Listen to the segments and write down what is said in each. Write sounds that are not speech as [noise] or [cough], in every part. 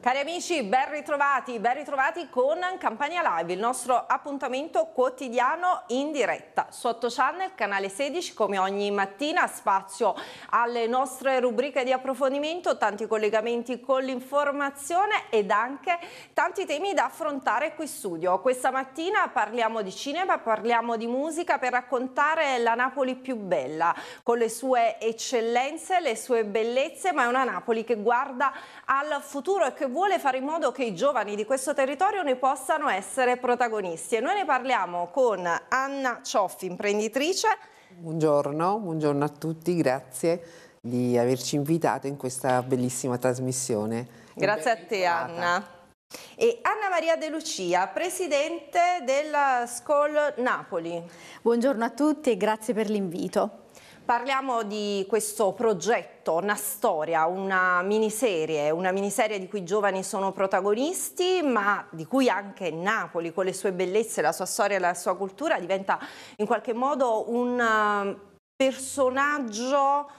Cari amici, ben ritrovati, ben ritrovati con Campania Live, il nostro appuntamento quotidiano in diretta. Sotto Channel, canale 16, come ogni mattina, spazio alle nostre rubriche di approfondimento, tanti collegamenti con l'informazione ed anche tanti temi da affrontare qui in studio. Questa mattina parliamo di cinema, parliamo di musica per raccontare la Napoli più bella, con le sue eccellenze, le sue bellezze, ma è una Napoli che guarda al futuro e che vuole fare in modo che i giovani di questo territorio ne possano essere protagonisti. E noi ne parliamo con Anna Cioffi, imprenditrice. Buongiorno, buongiorno a tutti, grazie di averci invitato in questa bellissima trasmissione. Grazie a te Anna. E Anna Maria De Lucia, presidente della School Napoli. Buongiorno a tutti e grazie per l'invito. Parliamo di questo progetto, una storia, una miniserie, una miniserie di cui i giovani sono protagonisti, ma di cui anche Napoli, con le sue bellezze, la sua storia e la sua cultura, diventa in qualche modo un eh, personaggio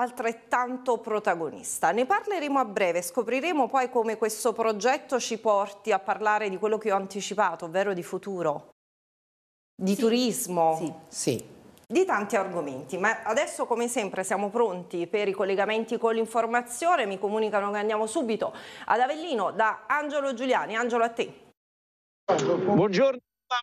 altrettanto protagonista. Ne parleremo a breve, scopriremo poi come questo progetto ci porti a parlare di quello che ho anticipato, ovvero di futuro, di sì. turismo. Sì. sì di tanti argomenti, ma adesso come sempre siamo pronti per i collegamenti con l'informazione, mi comunicano che andiamo subito ad Avellino da Angelo Giuliani. Angelo a te. Buongiorno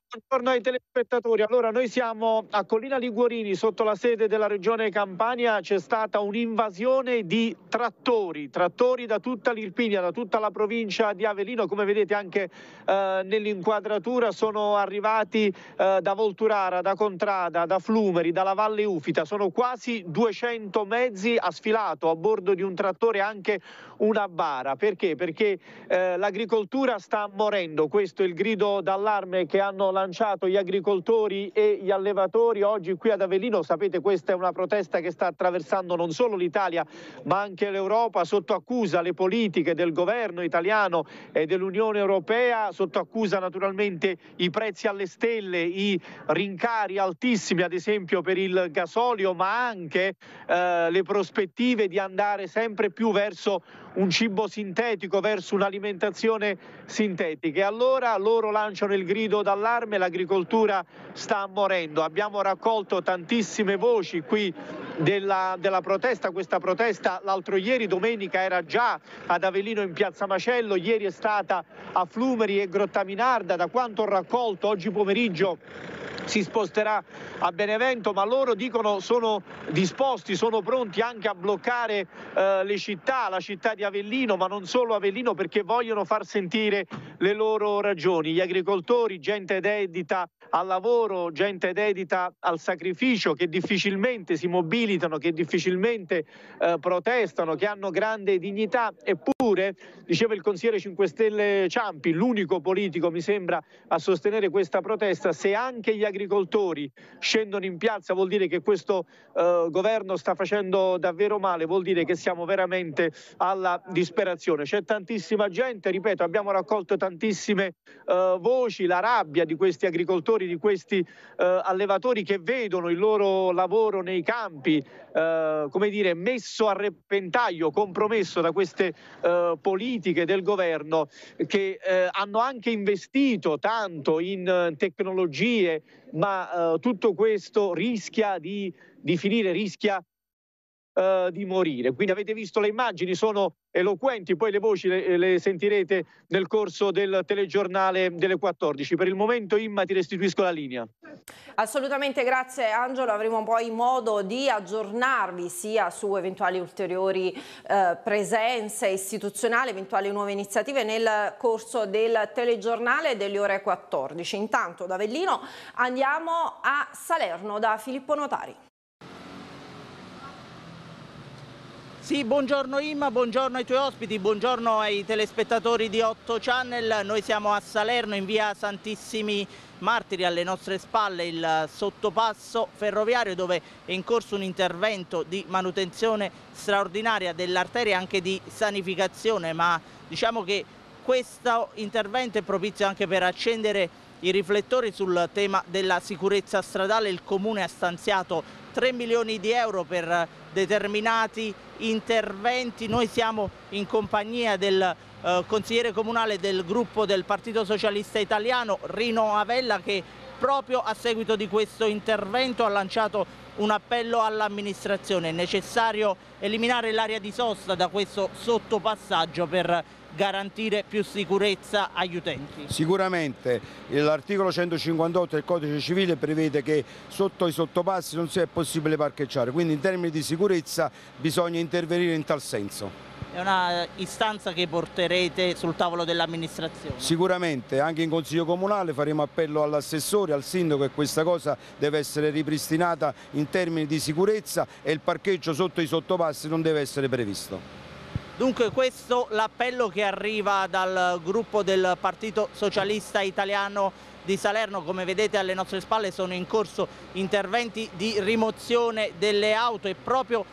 buongiorno ai telespettatori. Allora, noi siamo a Collina Liguorini, sotto la sede della Regione Campania. C'è stata un'invasione di trattori, trattori da tutta l'Irpinia, da tutta la provincia di Avellino. Come vedete anche eh, nell'inquadratura sono arrivati eh, da Volturara, da Contrada, da Flumeri, dalla Valle Ufita. Sono quasi 200 mezzi a sfilato a bordo di un trattore anche una bara. Perché? Perché eh, l'agricoltura sta morendo. Questo è il grido d'allarme che hanno hanno lanciato gli agricoltori e gli allevatori oggi qui ad Avellino. Sapete, questa è una protesta che sta attraversando non solo l'Italia ma anche l'Europa sotto accusa le politiche del governo italiano e dell'Unione Europea, sotto accusa naturalmente i prezzi alle stelle, i rincari altissimi ad esempio per il gasolio, ma anche eh, le prospettive di andare sempre più verso un cibo sintetico verso un'alimentazione sintetica. E allora loro lanciano il grido d'allarme, l'agricoltura sta morendo. Abbiamo raccolto tantissime voci qui della, della protesta. Questa protesta l'altro ieri, domenica, era già ad Avellino in piazza Macello, ieri è stata a Flumeri e Grottaminarda. Da quanto ho raccolto oggi pomeriggio si sposterà a Benevento, ma loro dicono sono disposti, sono pronti anche a bloccare eh, le città, la città di Avellino, ma non solo Avellino perché vogliono far sentire le loro ragioni. Gli agricoltori, gente dedita. edita al lavoro, gente dedita al sacrificio, che difficilmente si mobilitano, che difficilmente eh, protestano, che hanno grande dignità, eppure Eppure, diceva il consigliere 5 Stelle Ciampi, l'unico politico mi sembra a sostenere questa protesta, se anche gli agricoltori scendono in piazza vuol dire che questo eh, governo sta facendo davvero male, vuol dire che siamo veramente alla disperazione. C'è tantissima gente, ripeto, abbiamo raccolto tantissime eh, voci, la rabbia di questi agricoltori, di questi eh, allevatori che vedono il loro lavoro nei campi, eh, come dire, messo a repentaglio, compromesso da queste eh, eh, politiche del governo che eh, hanno anche investito tanto in eh, tecnologie, ma eh, tutto questo rischia di, di finire, rischia eh, di morire. Quindi avete visto le immagini, sono eloquenti, poi le voci le, le, sentirete nel corso del telegiornale delle 14. Per il momento Imma ti restituisco la linea. Assolutamente grazie Angelo, avremo poi modo di aggiornarvi sia su eventuali ulteriori eh, presenze istituzionali, eventuali nuove iniziative nel corso del telegiornale delle ore 14. Intanto da Vellino andiamo a Salerno da Filippo Notari. Sì, buongiorno Imma, buongiorno ai tuoi ospiti, buongiorno ai telespettatori di Otto Channel. Noi siamo a Salerno in via Santissimi Martiri, alle nostre spalle il sottopasso ferroviario dove è in corso un intervento di manutenzione straordinaria dell'arteria anche di sanificazione, ma diciamo che questo intervento è propizio anche per accendere i riflettori sul tema della sicurezza stradale. Il Comune ha stanziato 3 milioni di euro per determinati interventi. Noi siamo in compagnia del eh, consigliere comunale del gruppo del Partito Socialista Italiano, Rino Avella, che proprio a seguito di questo intervento ha lanciato un appello all'amministrazione. È necessario eliminare l'area di sosta da questo sottopassaggio per garantire più sicurezza agli utenti. Sicuramente l'articolo 158 del codice civile prevede che sotto i sottopassi non sia possibile parcheggiare, quindi in termini di sicurezza bisogna intervenire in tal senso. È una istanza che porterete sul tavolo dell'amministrazione? Sicuramente, anche in Consiglio Comunale faremo appello all'assessore, al sindaco e questa cosa deve essere ripristinata in termini di sicurezza e il parcheggio sotto i sottopassi non deve essere previsto. Dunque questo l'appello che arriva dal gruppo del Partito Socialista Italiano di Salerno, come vedete alle nostre spalle sono in corso interventi di rimozione delle auto e proprio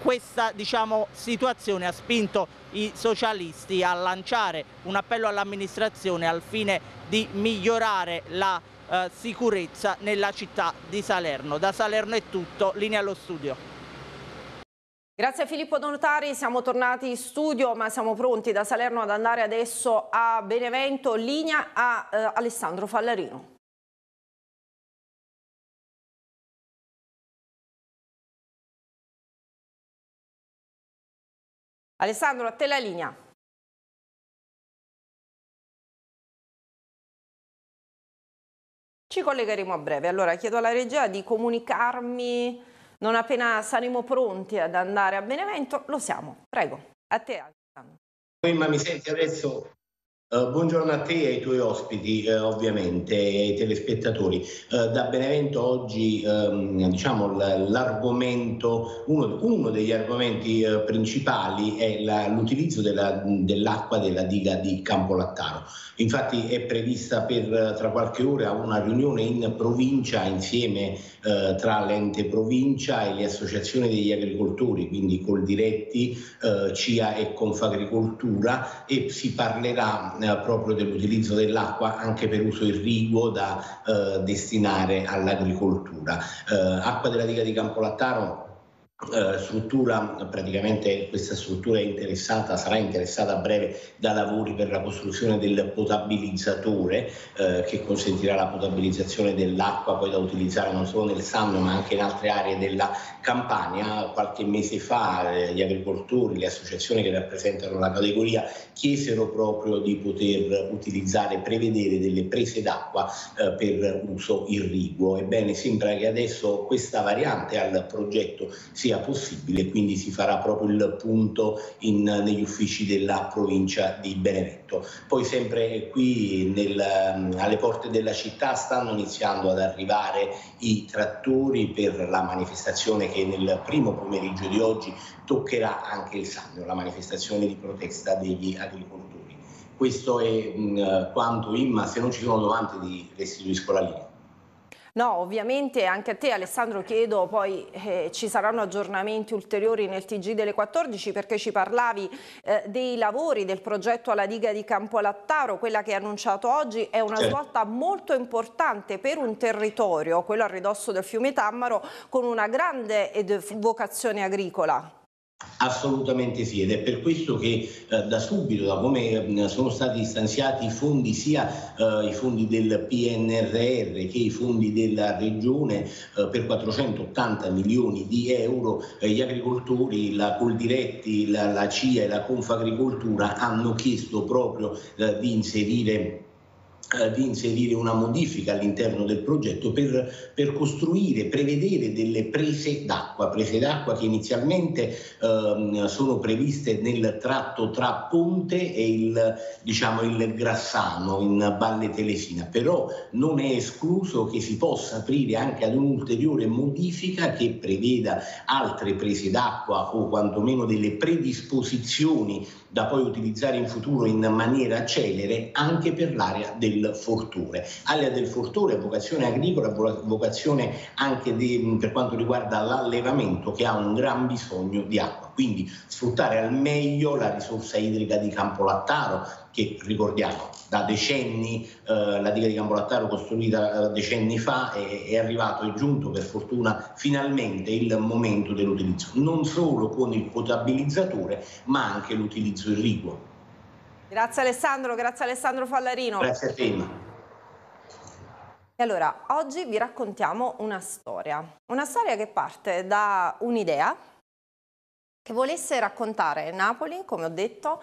questa diciamo, situazione ha spinto i socialisti a lanciare un appello all'amministrazione al fine di migliorare la eh, sicurezza nella città di Salerno. Da Salerno è tutto, linea allo studio. Grazie a Filippo Donotari, siamo tornati in studio ma siamo pronti da Salerno ad andare adesso a Benevento, linea a eh, Alessandro Fallarino. Alessandro, a te la linea. Ci collegheremo a breve, allora chiedo alla regia di comunicarmi non appena saremo pronti ad andare a Benevento, lo siamo. Prego, a te Alessandro. mi senti adesso? Eh, buongiorno a te e ai tuoi ospiti, uh, ovviamente, e ai telespettatori. Uh, da Benevento oggi, um, diciamo, l'argomento, uno, uno, degli argomenti principali è la, l'utilizzo della, dell'acqua della diga di Campolattaro. Infatti è prevista per tra qualche ora una riunione in provincia insieme tra l'ente provincia e le associazioni degli agricoltori, quindi col diretti, CIA e Confagricoltura, e si parlerà eh, proprio dell'utilizzo dell'acqua anche per uso irriguo da eh, destinare all'agricoltura. Eh, acqua della diga di Campolattaro eh, struttura, praticamente questa struttura è interessata, sarà interessata a breve da lavori per la costruzione del potabilizzatore eh, che consentirà la potabilizzazione dell'acqua poi da utilizzare non solo nel Sanno ma anche in altre aree della Campania. Qualche mese fa eh, gli agricoltori, le associazioni che rappresentano la categoria chiesero proprio di poter utilizzare, prevedere delle prese d'acqua eh, per uso irriguo. Ebbene sembra che adesso questa variante al progetto si sia possibile, quindi si farà proprio il punto in, negli uffici della provincia di Benevento. Poi sempre qui nel, ehm, alle porte della città stanno iniziando ad arrivare i trattori per la manifestazione che nel primo pomeriggio di oggi toccherà anche il Sannio, la manifestazione di protesta degli agricoltori. Questo è mh, quanto Imma, se non ci sono domande ti restituisco la linea. No, ovviamente anche a te Alessandro chiedo, poi eh, ci saranno aggiornamenti ulteriori nel TG delle 14 perché ci parlavi eh, dei lavori del progetto alla diga di Campolattaro, quella che è annunciato oggi è una certo. svolta molto importante per un territorio, quello a ridosso del fiume Tammaro, con una grande vocazione agricola. Assolutamente sì ed è per questo che eh, da subito, da come mm, sono stati stanziati i fondi, sia eh, i fondi del PNRR che i fondi della Regione eh, per 480 milioni di euro, eh, gli agricoltori, la Coldiretti, la, la CIA e la Confagricoltura hanno chiesto proprio eh, di inserire di inserire una modifica all'interno del progetto per, per, costruire, prevedere delle prese d'acqua, prese d'acqua che inizialmente ehm, sono previste nel tratto tra Ponte e il, diciamo, il Grassano in Valle Telesina, però non è escluso che si possa aprire anche ad un'ulteriore modifica che preveda altre prese d'acqua o quantomeno delle predisposizioni da poi utilizzare in futuro in maniera celere anche per l'area del Fortore. Area del Fortore, vocazione agricola, vocazione anche di, per quanto riguarda l'allevamento che ha un gran bisogno di acqua. Quindi sfruttare al meglio la risorsa idrica di Campolattaro, che ricordiamo da decenni eh, la diga di Campolattaro costruita eh, decenni fa è, è arrivato, è giunto per fortuna finalmente il momento dell'utilizzo, non solo con il potabilizzatore ma anche l'utilizzo irriguo. Grazie Alessandro, grazie Alessandro Fallarino. Grazie a te. E allora, oggi vi raccontiamo una storia, una storia che parte da un'idea che volesse raccontare Napoli, come ho detto,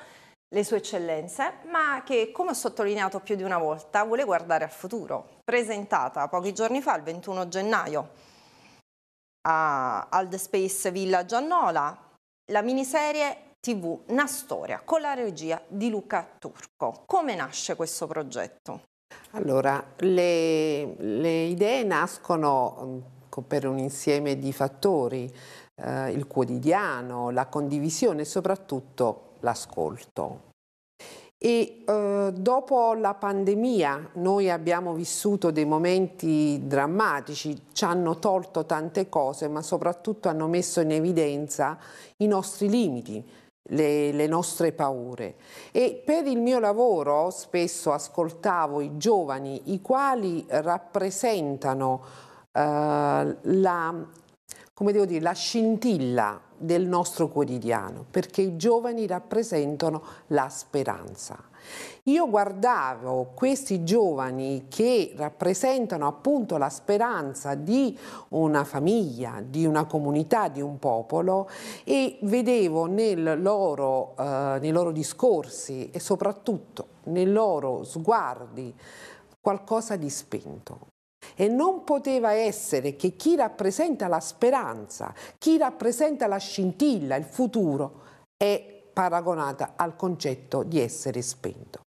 le sue eccellenze, ma che, come ho sottolineato più di una volta, vuole guardare al futuro. Presentata pochi giorni fa, il 21 gennaio, a, Ald The Space Villa Giannola, la miniserie TV Una storia con la regia di Luca Turco. Come nasce questo progetto? Allora, le, le idee nascono mm, per un insieme di fattori, eh, il quotidiano, la condivisione soprattutto l'ascolto. E eh, dopo la pandemia noi abbiamo vissuto dei momenti drammatici, ci hanno tolto tante cose, ma soprattutto hanno messo in evidenza i nostri limiti, le, le, nostre paure e per il mio lavoro spesso ascoltavo i giovani i quali rappresentano eh, la, dire, la scintilla del nostro quotidiano, perché i giovani rappresentano la speranza. Io guardavo questi giovani che rappresentano appunto la speranza di una famiglia, di una comunità, di un popolo e vedevo loro, eh, nei loro discorsi e soprattutto nei loro sguardi qualcosa di spento, e non poteva essere che chi rappresenta la speranza, chi rappresenta la scintilla, il futuro, è paragonata al concetto di essere spento.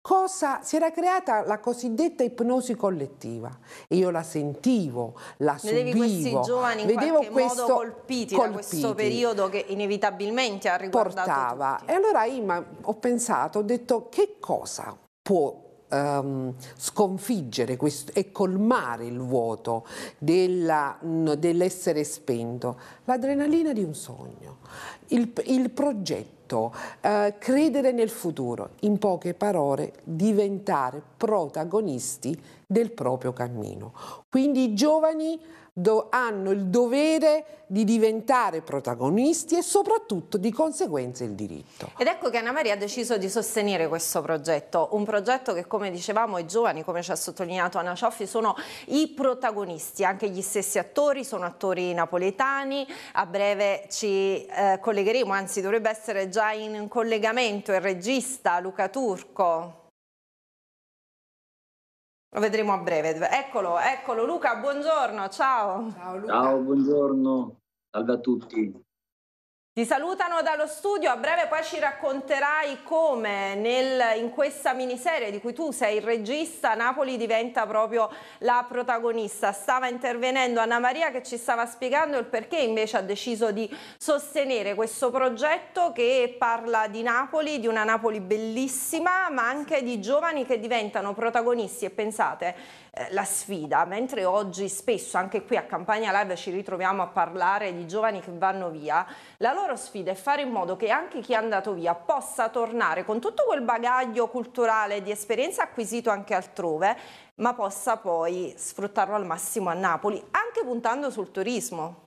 Cosa, si era creata la cosiddetta ipnosi collettiva. E Io la sentivo, la Vedevi subivo. questi giovani in vedevo qualche questo, modo colpiti, colpiti, da questo periodo che inevitabilmente ha riguardato portava. Tutti. E allora io ho pensato, ho detto che cosa può ehm, sconfiggere questo, e colmare il vuoto dell'essere spento, l'adrenalina di un sogno, il, il progetto eh, credere nel futuro, in poche parole diventare protagonisti del proprio cammino. Quindi i giovani do, hanno il dovere di diventare protagonisti e soprattutto di conseguenza il diritto. Ed ecco che Anna Maria ha deciso di sostenere questo progetto, un progetto che come dicevamo i giovani, come ci ha sottolineato Anna Cioffi, sono i protagonisti, anche gli stessi attori, sono attori napoletani, a breve ci eh, collegheremo, anzi dovrebbe essere già in collegamento il regista Luca Turco. Lo vedremo a breve. Eccolo, eccolo Luca, buongiorno, ciao. Ciao, Luca. ciao buongiorno, salve a tutti. Ti salutano dallo studio, a breve poi ci racconterai come nel, in questa miniserie di cui tu sei il regista, Napoli diventa proprio la protagonista. Stava intervenendo Anna Maria che ci stava spiegando il perché invece ha deciso di sostenere questo progetto che parla di Napoli, di una Napoli bellissima, ma anche di giovani che diventano protagonisti e pensate eh, la sfida, mentre oggi spesso anche qui a Campania Live ci ritroviamo a parlare di giovani che vanno via, la loro sfida è fare in modo che anche chi è andato via possa tornare con tutto quel bagaglio culturale di esperienza acquisito anche altrove, ma possa poi sfruttarlo al massimo a Napoli, anche puntando sul turismo.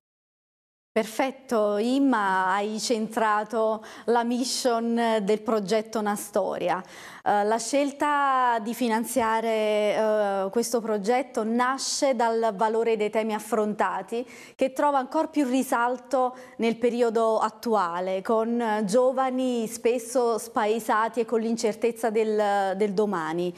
Perfetto, Imma, hai centrato la mission del progetto Nastoria. Eh, la scelta di finanziare eh, questo progetto nasce dal valore dei temi affrontati che trova ancora più risalto nel periodo attuale, con eh, giovani spesso spaesati e con l'incertezza del, del domani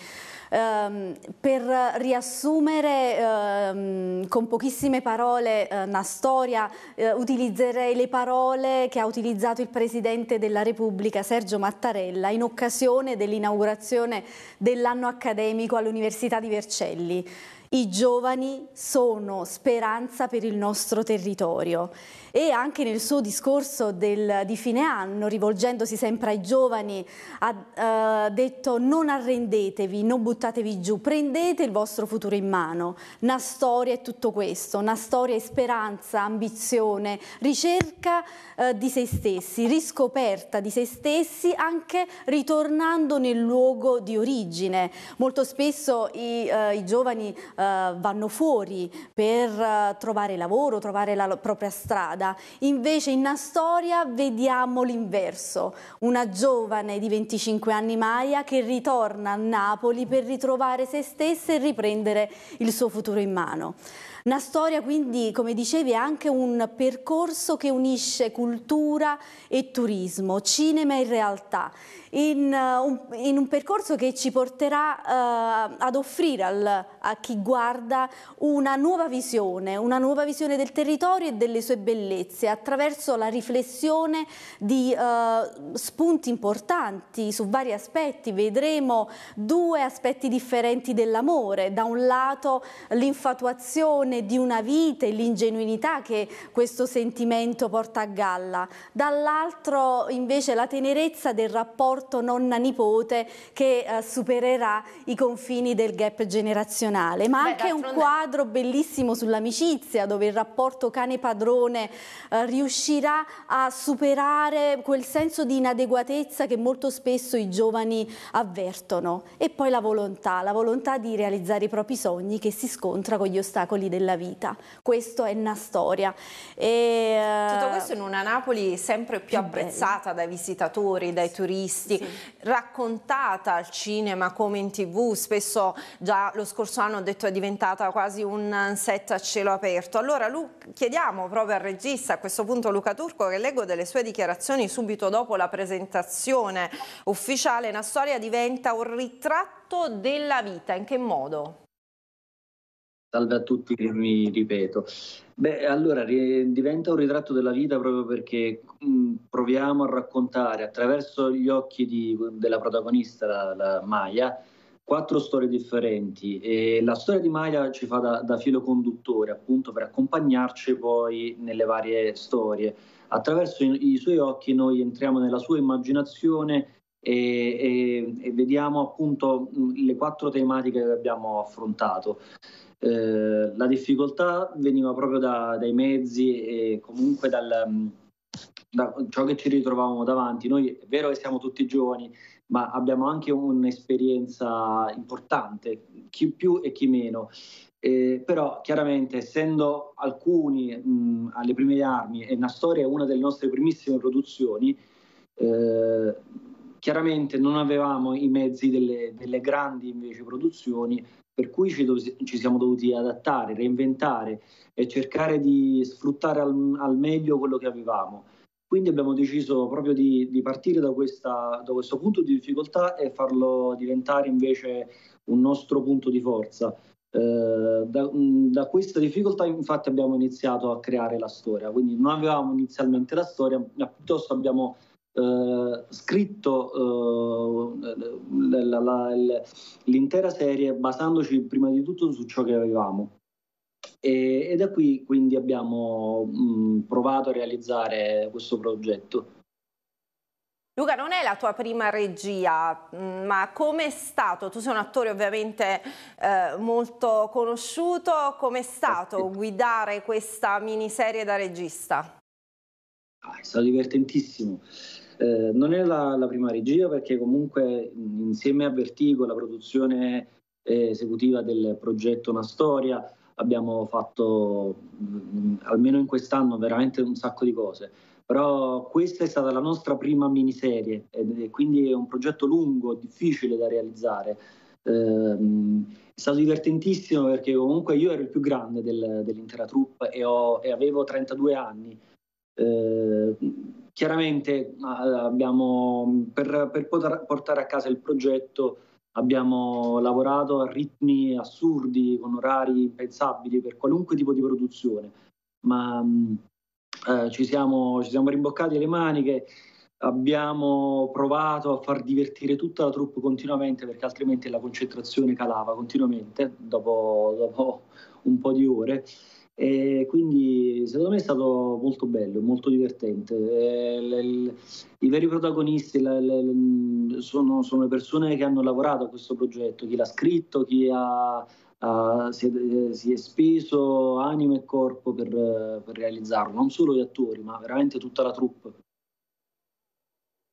ehm, per riassumere ehm, con pochissime parole eh, una storia eh, utilizzerei le parole che ha utilizzato il Presidente della Repubblica Sergio Mattarella in occasione dell'inaugurazione dell'anno accademico all'Università di Vercelli. I giovani sono speranza per il nostro territorio e anche nel suo discorso del, di fine anno, rivolgendosi sempre ai giovani, ha eh, detto non arrendetevi, non buttatevi giù, prendete il vostro futuro in mano. Una storia è tutto questo, una storia è speranza, ambizione, ricerca eh, di se stessi, riscoperta di se stessi, anche ritornando nel luogo di origine. Molto spesso i, eh, i giovani eh, vanno fuori per eh, trovare lavoro, trovare la propria strada strada. Invece in Astoria vediamo l'inverso, una giovane di 25 anni Maya che ritorna a Napoli per ritrovare se stessa e riprendere il suo futuro in mano. Una storia quindi, come dicevi, è anche un percorso che unisce cultura e turismo, cinema e realtà in, uh, un, in un, percorso che ci porterà uh, ad offrire al, a chi guarda una nuova visione, una nuova visione del territorio e delle sue bellezze attraverso la riflessione di uh, spunti importanti su vari aspetti. Vedremo due aspetti differenti dell'amore, da un lato l'infatuazione di una vita e l'ingenuità che questo sentimento porta a galla, dall'altro invece la tenerezza del rapporto rapporto nonna-nipote che eh, supererà i confini del gap generazionale, ma Beh, anche un quadro bellissimo sull'amicizia dove il rapporto cane-padrone eh, riuscirà a superare quel senso di inadeguatezza che molto spesso i giovani avvertono e poi la volontà, la volontà di realizzare i propri sogni che si scontra con gli ostacoli della vita. Questo è una storia. E, Tutto eh, questo in una Napoli sempre più, più apprezzata bella. dai visitatori, dai turisti, artisti, sì. raccontata al cinema come in tv, spesso già lo scorso anno ho detto è diventata quasi un set a cielo aperto. Allora Lu chiediamo proprio al regista, a questo punto Luca Turco, che leggo delle sue dichiarazioni subito dopo la presentazione ufficiale, una storia diventa un ritratto della vita, in che modo? Salve a tutti, che mi ripeto. Beh, allora diventa un ritratto della vita proprio perché mh, mm, proviamo a raccontare attraverso gli occhi di, della protagonista, la, la Maya, quattro storie differenti e la storia di Maya ci fa da, da filo conduttore appunto per accompagnarci poi nelle varie storie. Attraverso i, i suoi occhi noi entriamo nella sua immaginazione e, e, e, vediamo appunto mm, le quattro tematiche che abbiamo affrontato. Eh, la difficoltà veniva proprio da, dai mezzi e comunque dal, mm, da ciò che ci ritrovavamo davanti. Noi è vero che siamo tutti giovani, ma abbiamo anche un'esperienza importante, chi più e chi meno. Eh, però chiaramente essendo alcuni mh, mm, alle prime armi e Nastoria è una delle nostre primissime produzioni, eh, chiaramente non avevamo i mezzi delle, delle grandi invece produzioni per cui ci, ci, siamo dovuti adattare, reinventare e cercare di sfruttare al, al meglio quello che avevamo. Quindi abbiamo deciso proprio di, di partire da, questa, da, questo punto di difficoltà e farlo diventare invece un nostro punto di forza. Eh, da, da, questa difficoltà infatti abbiamo iniziato a creare la storia, quindi non avevamo inizialmente la storia, ma piuttosto abbiamo eh, scritto eh, la, la, l'intera serie basandoci prima di tutto su ciò che avevamo. E, e da qui quindi abbiamo mh, mm, provato a realizzare questo progetto. Luca, non è la tua prima regia, mm, ma come è stato? Tu sei un attore ovviamente eh, molto conosciuto, com'è stato guidare questa miniserie da regista? Ah, è stato divertentissimo. Eh, non è la, la, prima regia perché comunque insieme a Vertigo, la produzione eh, esecutiva del progetto Una Storia, abbiamo fatto almeno in quest'anno veramente un sacco di cose. Però questa è stata la nostra prima miniserie e quindi è un progetto lungo, difficile da realizzare. Eh, è stato divertentissimo perché comunque io ero il più grande del, dell'intera troupe e, ho, e avevo 32 anni. Eh, Chiaramente eh, abbiamo, per, per poter portare a casa il progetto abbiamo lavorato a ritmi assurdi, con orari impensabili per qualunque tipo di produzione, ma mm, eh, ci, siamo, ci siamo rimboccati le maniche, abbiamo provato a far divertire tutta la troupe continuamente perché altrimenti la concentrazione calava continuamente dopo, dopo un po' di ore e quindi secondo me è stato molto bello, molto divertente. Le, le, I veri protagonisti le, sono, sono, le persone che hanno lavorato a questo progetto, chi l'ha scritto, chi ha, ha, si, è, si, è, speso anima e corpo per, per realizzarlo, non solo gli attori, ma veramente tutta la troupe.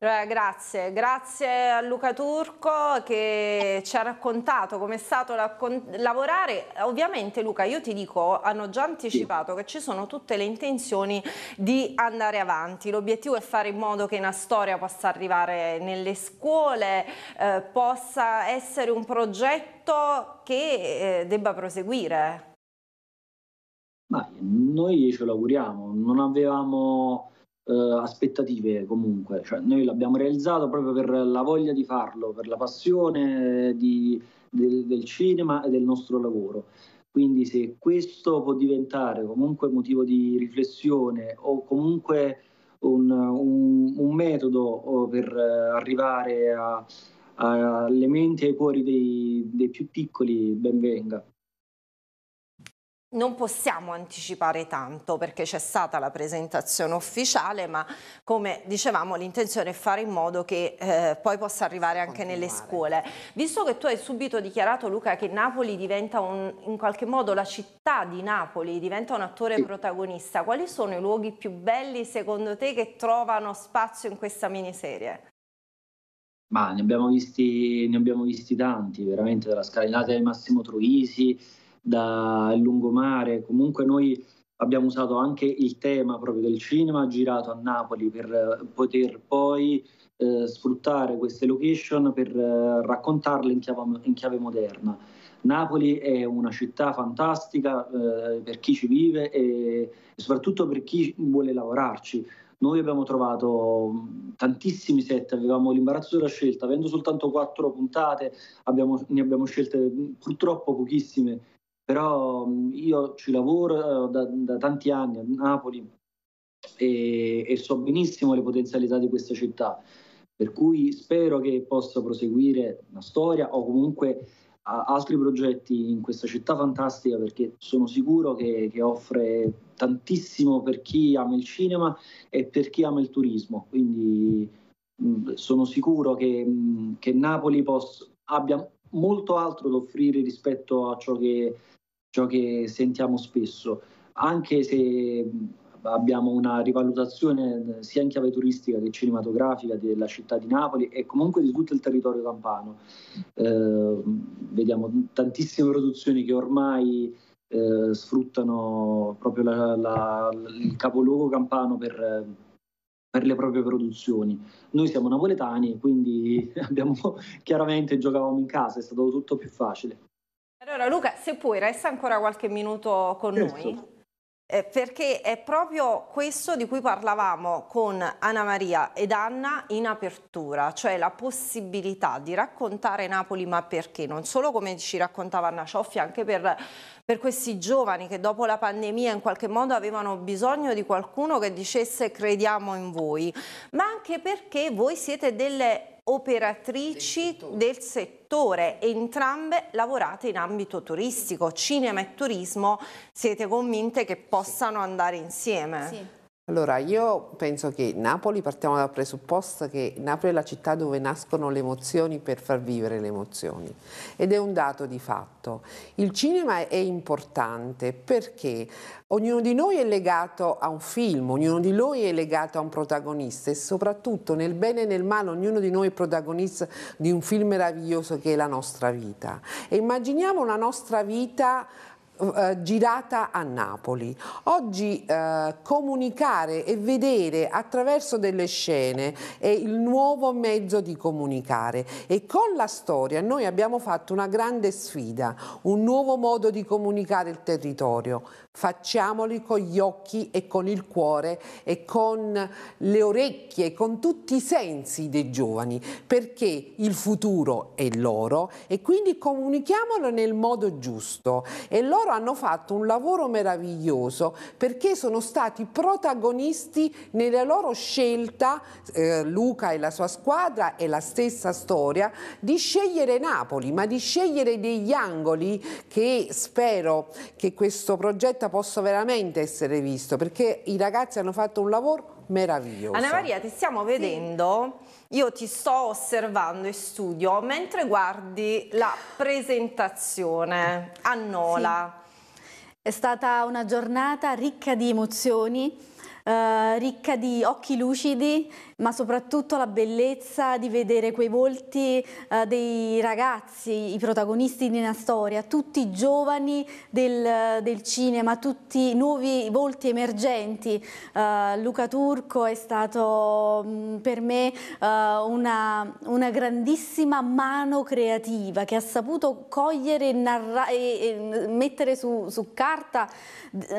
Grazie, grazie a Luca Turco che ci ha raccontato come è stato la, lavorare. Ovviamente Luca, io ti dico, hanno già anticipato che ci sono tutte le intenzioni di andare avanti. L'obiettivo è fare in modo che una storia possa arrivare nelle scuole, eh, possa essere un progetto che eh, debba proseguire. Ma noi ce lo auguriamo, non avevamo eh, aspettative comunque, cioè, noi l'abbiamo realizzato proprio per la voglia di farlo, per la passione di, del, del cinema e del nostro lavoro. Quindi se questo può diventare comunque motivo di riflessione o comunque un, un, un metodo per eh, arrivare alle menti e ai cuori dei, dei più piccoli, ben venga. Non possiamo anticipare tanto perché c'è stata la presentazione ufficiale, ma come dicevamo l'intenzione è fare in modo che eh, poi possa arrivare anche nelle scuole. Visto che tu hai subito dichiarato Luca che Napoli diventa un, in qualche modo la città di Napoli, diventa un attore sì. protagonista, quali sono i luoghi più belli secondo te che trovano spazio in questa miniserie? Ma ne abbiamo visti, ne abbiamo visti tanti, veramente dalla scalinata di Massimo Truisi dal lungomare. Comunque noi abbiamo usato anche il tema proprio del cinema girato a Napoli per eh, poter poi eh, sfruttare queste location per eh, raccontarle in chiave, in chiave, moderna. Napoli è una città fantastica eh, per chi ci vive e soprattutto per chi vuole lavorarci. Noi abbiamo trovato tantissimi set, avevamo l'imbarazzo della scelta, avendo soltanto quattro puntate abbiamo, ne abbiamo scelte purtroppo pochissime però mm, io ci lavoro eh, da, da tanti anni a Napoli e, e, so benissimo le potenzialità di questa città, per cui spero che possa proseguire la storia o comunque altri progetti in questa città fantastica perché sono sicuro che, che, offre tantissimo per chi ama il cinema e per chi ama il turismo. Quindi mh, mm, sono sicuro che, mh, mm, che Napoli possa, abbia molto altro da offrire rispetto a ciò che ciò che sentiamo spesso, anche se abbiamo una rivalutazione eh, sia in chiave turistica che cinematografica della città di Napoli e comunque di tutto il territorio campano. Eh, vediamo tantissime produzioni che ormai eh, sfruttano proprio la, la, il capoluogo campano per per le proprie produzioni. Noi siamo napoletani, quindi [laughs] abbiamo, chiaramente giocavamo in casa, è stato tutto più facile. Allora Luca, se puoi, resta ancora qualche minuto con certo. noi. Eh, perché è proprio questo di cui parlavamo con Anna Maria ed Anna in apertura, cioè la possibilità di raccontare Napoli ma perché, non solo come ci raccontava Anna Cioffi, anche per, per questi giovani che dopo la pandemia in qualche modo avevano bisogno di qualcuno che dicesse crediamo in voi, ma anche perché voi siete delle operatrici del settore, entrambe lavorate in ambito turistico. Cinema e turismo siete convinte che possano andare insieme? Sì. Allora, io penso che Napoli, partiamo dal presupposto che Napoli è la città dove nascono le emozioni per far vivere le emozioni ed è un dato di fatto. Il cinema è importante perché ognuno di noi è legato a un film, ognuno di noi è legato a un protagonista e soprattutto nel bene e nel male ognuno di noi è protagonista di un film meraviglioso che è la nostra vita. E immaginiamo una nostra vita eh, girata a Napoli. Oggi eh, comunicare e vedere attraverso delle scene è il nuovo mezzo di comunicare e con la storia noi abbiamo fatto una grande sfida, un nuovo modo di comunicare il territorio, facciamoli con gli occhi e con il cuore e con le orecchie, con tutti i sensi dei giovani, perché il futuro è loro e quindi comunichiamolo nel modo giusto. E loro hanno fatto un lavoro meraviglioso perché sono stati protagonisti nella loro scelta, eh, Luca e la sua squadra e la stessa storia, di scegliere Napoli, ma di scegliere degli angoli che spero che questo progetto volta posso veramente essere visto perché i ragazzi hanno fatto un lavoro meraviglioso. Anna Maria, ti stiamo vedendo, sì. io ti sto osservando in studio mentre guardi la presentazione a Nola. Sì. È stata una giornata ricca di emozioni, eh, ricca di occhi lucidi ma soprattutto la bellezza di vedere quei volti eh, dei ragazzi, i protagonisti di una storia, tutti giovani del, del cinema, tutti nuovi volti emergenti. Uh, Luca Turco è stato mh, mm, per me uh, una, una, grandissima mano creativa che ha saputo cogliere e, e, e mm, mettere su, su carta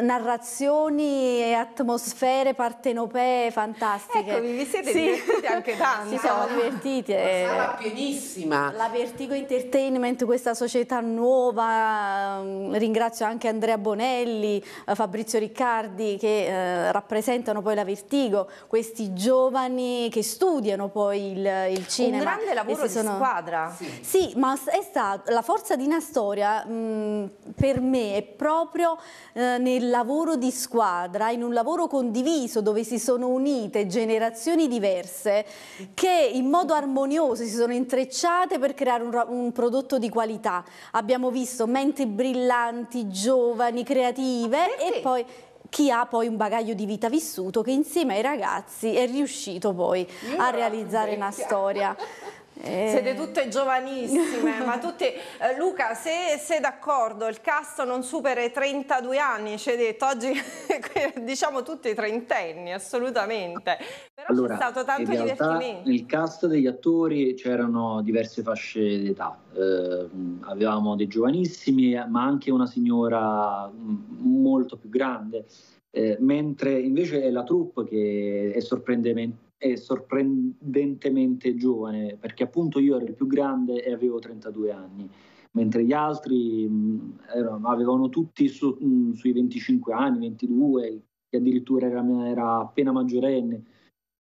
narrazioni e atmosfere partenopee fantastiche. Eccomi, vi siete siete sì. anche tanto. Ci siamo divertiti. E... Eh. Stava pienissima. La Vertigo Entertainment, questa società nuova, mm, ringrazio anche Andrea Bonelli, eh, Fabrizio Riccardi che eh, rappresentano poi la Vertigo, questi giovani che studiano poi il, il cinema. Un grande lavoro di squadra. Sì. sì. ma è stato, la forza di una storia mm, per me è proprio nel lavoro di squadra, in un lavoro condiviso dove si sono unite generazioni di diverse che in modo armonioso si sono intrecciate per creare un, un prodotto di qualità. Abbiamo visto menti brillanti, giovani, creative ah, e poi chi ha poi un bagaglio di vita vissuto che insieme ai ragazzi è riuscito poi a realizzare una storia. [laughs] Eh... Siete tutte giovanissime, ma tutte... Eh, Luca, se sei d'accordo, il cast non supera i 32 anni, ci hai detto, oggi [laughs] diciamo tutti trentenni, assolutamente. Però allora, c'è stato tanto divertimento. Nel cast degli attori c'erano diverse fasce d'età, eh, avevamo dei giovanissimi, ma anche una signora mm, molto più grande, eh, mentre invece è la troupe che è eh, sorprendentemente è sorprendentemente giovane, perché appunto io ero il più grande e avevo 32 anni, mentre gli altri mh, mm, erano, avevano tutti su, mh, mm, sui 25 anni, 22, che addirittura era, era appena maggiorenne,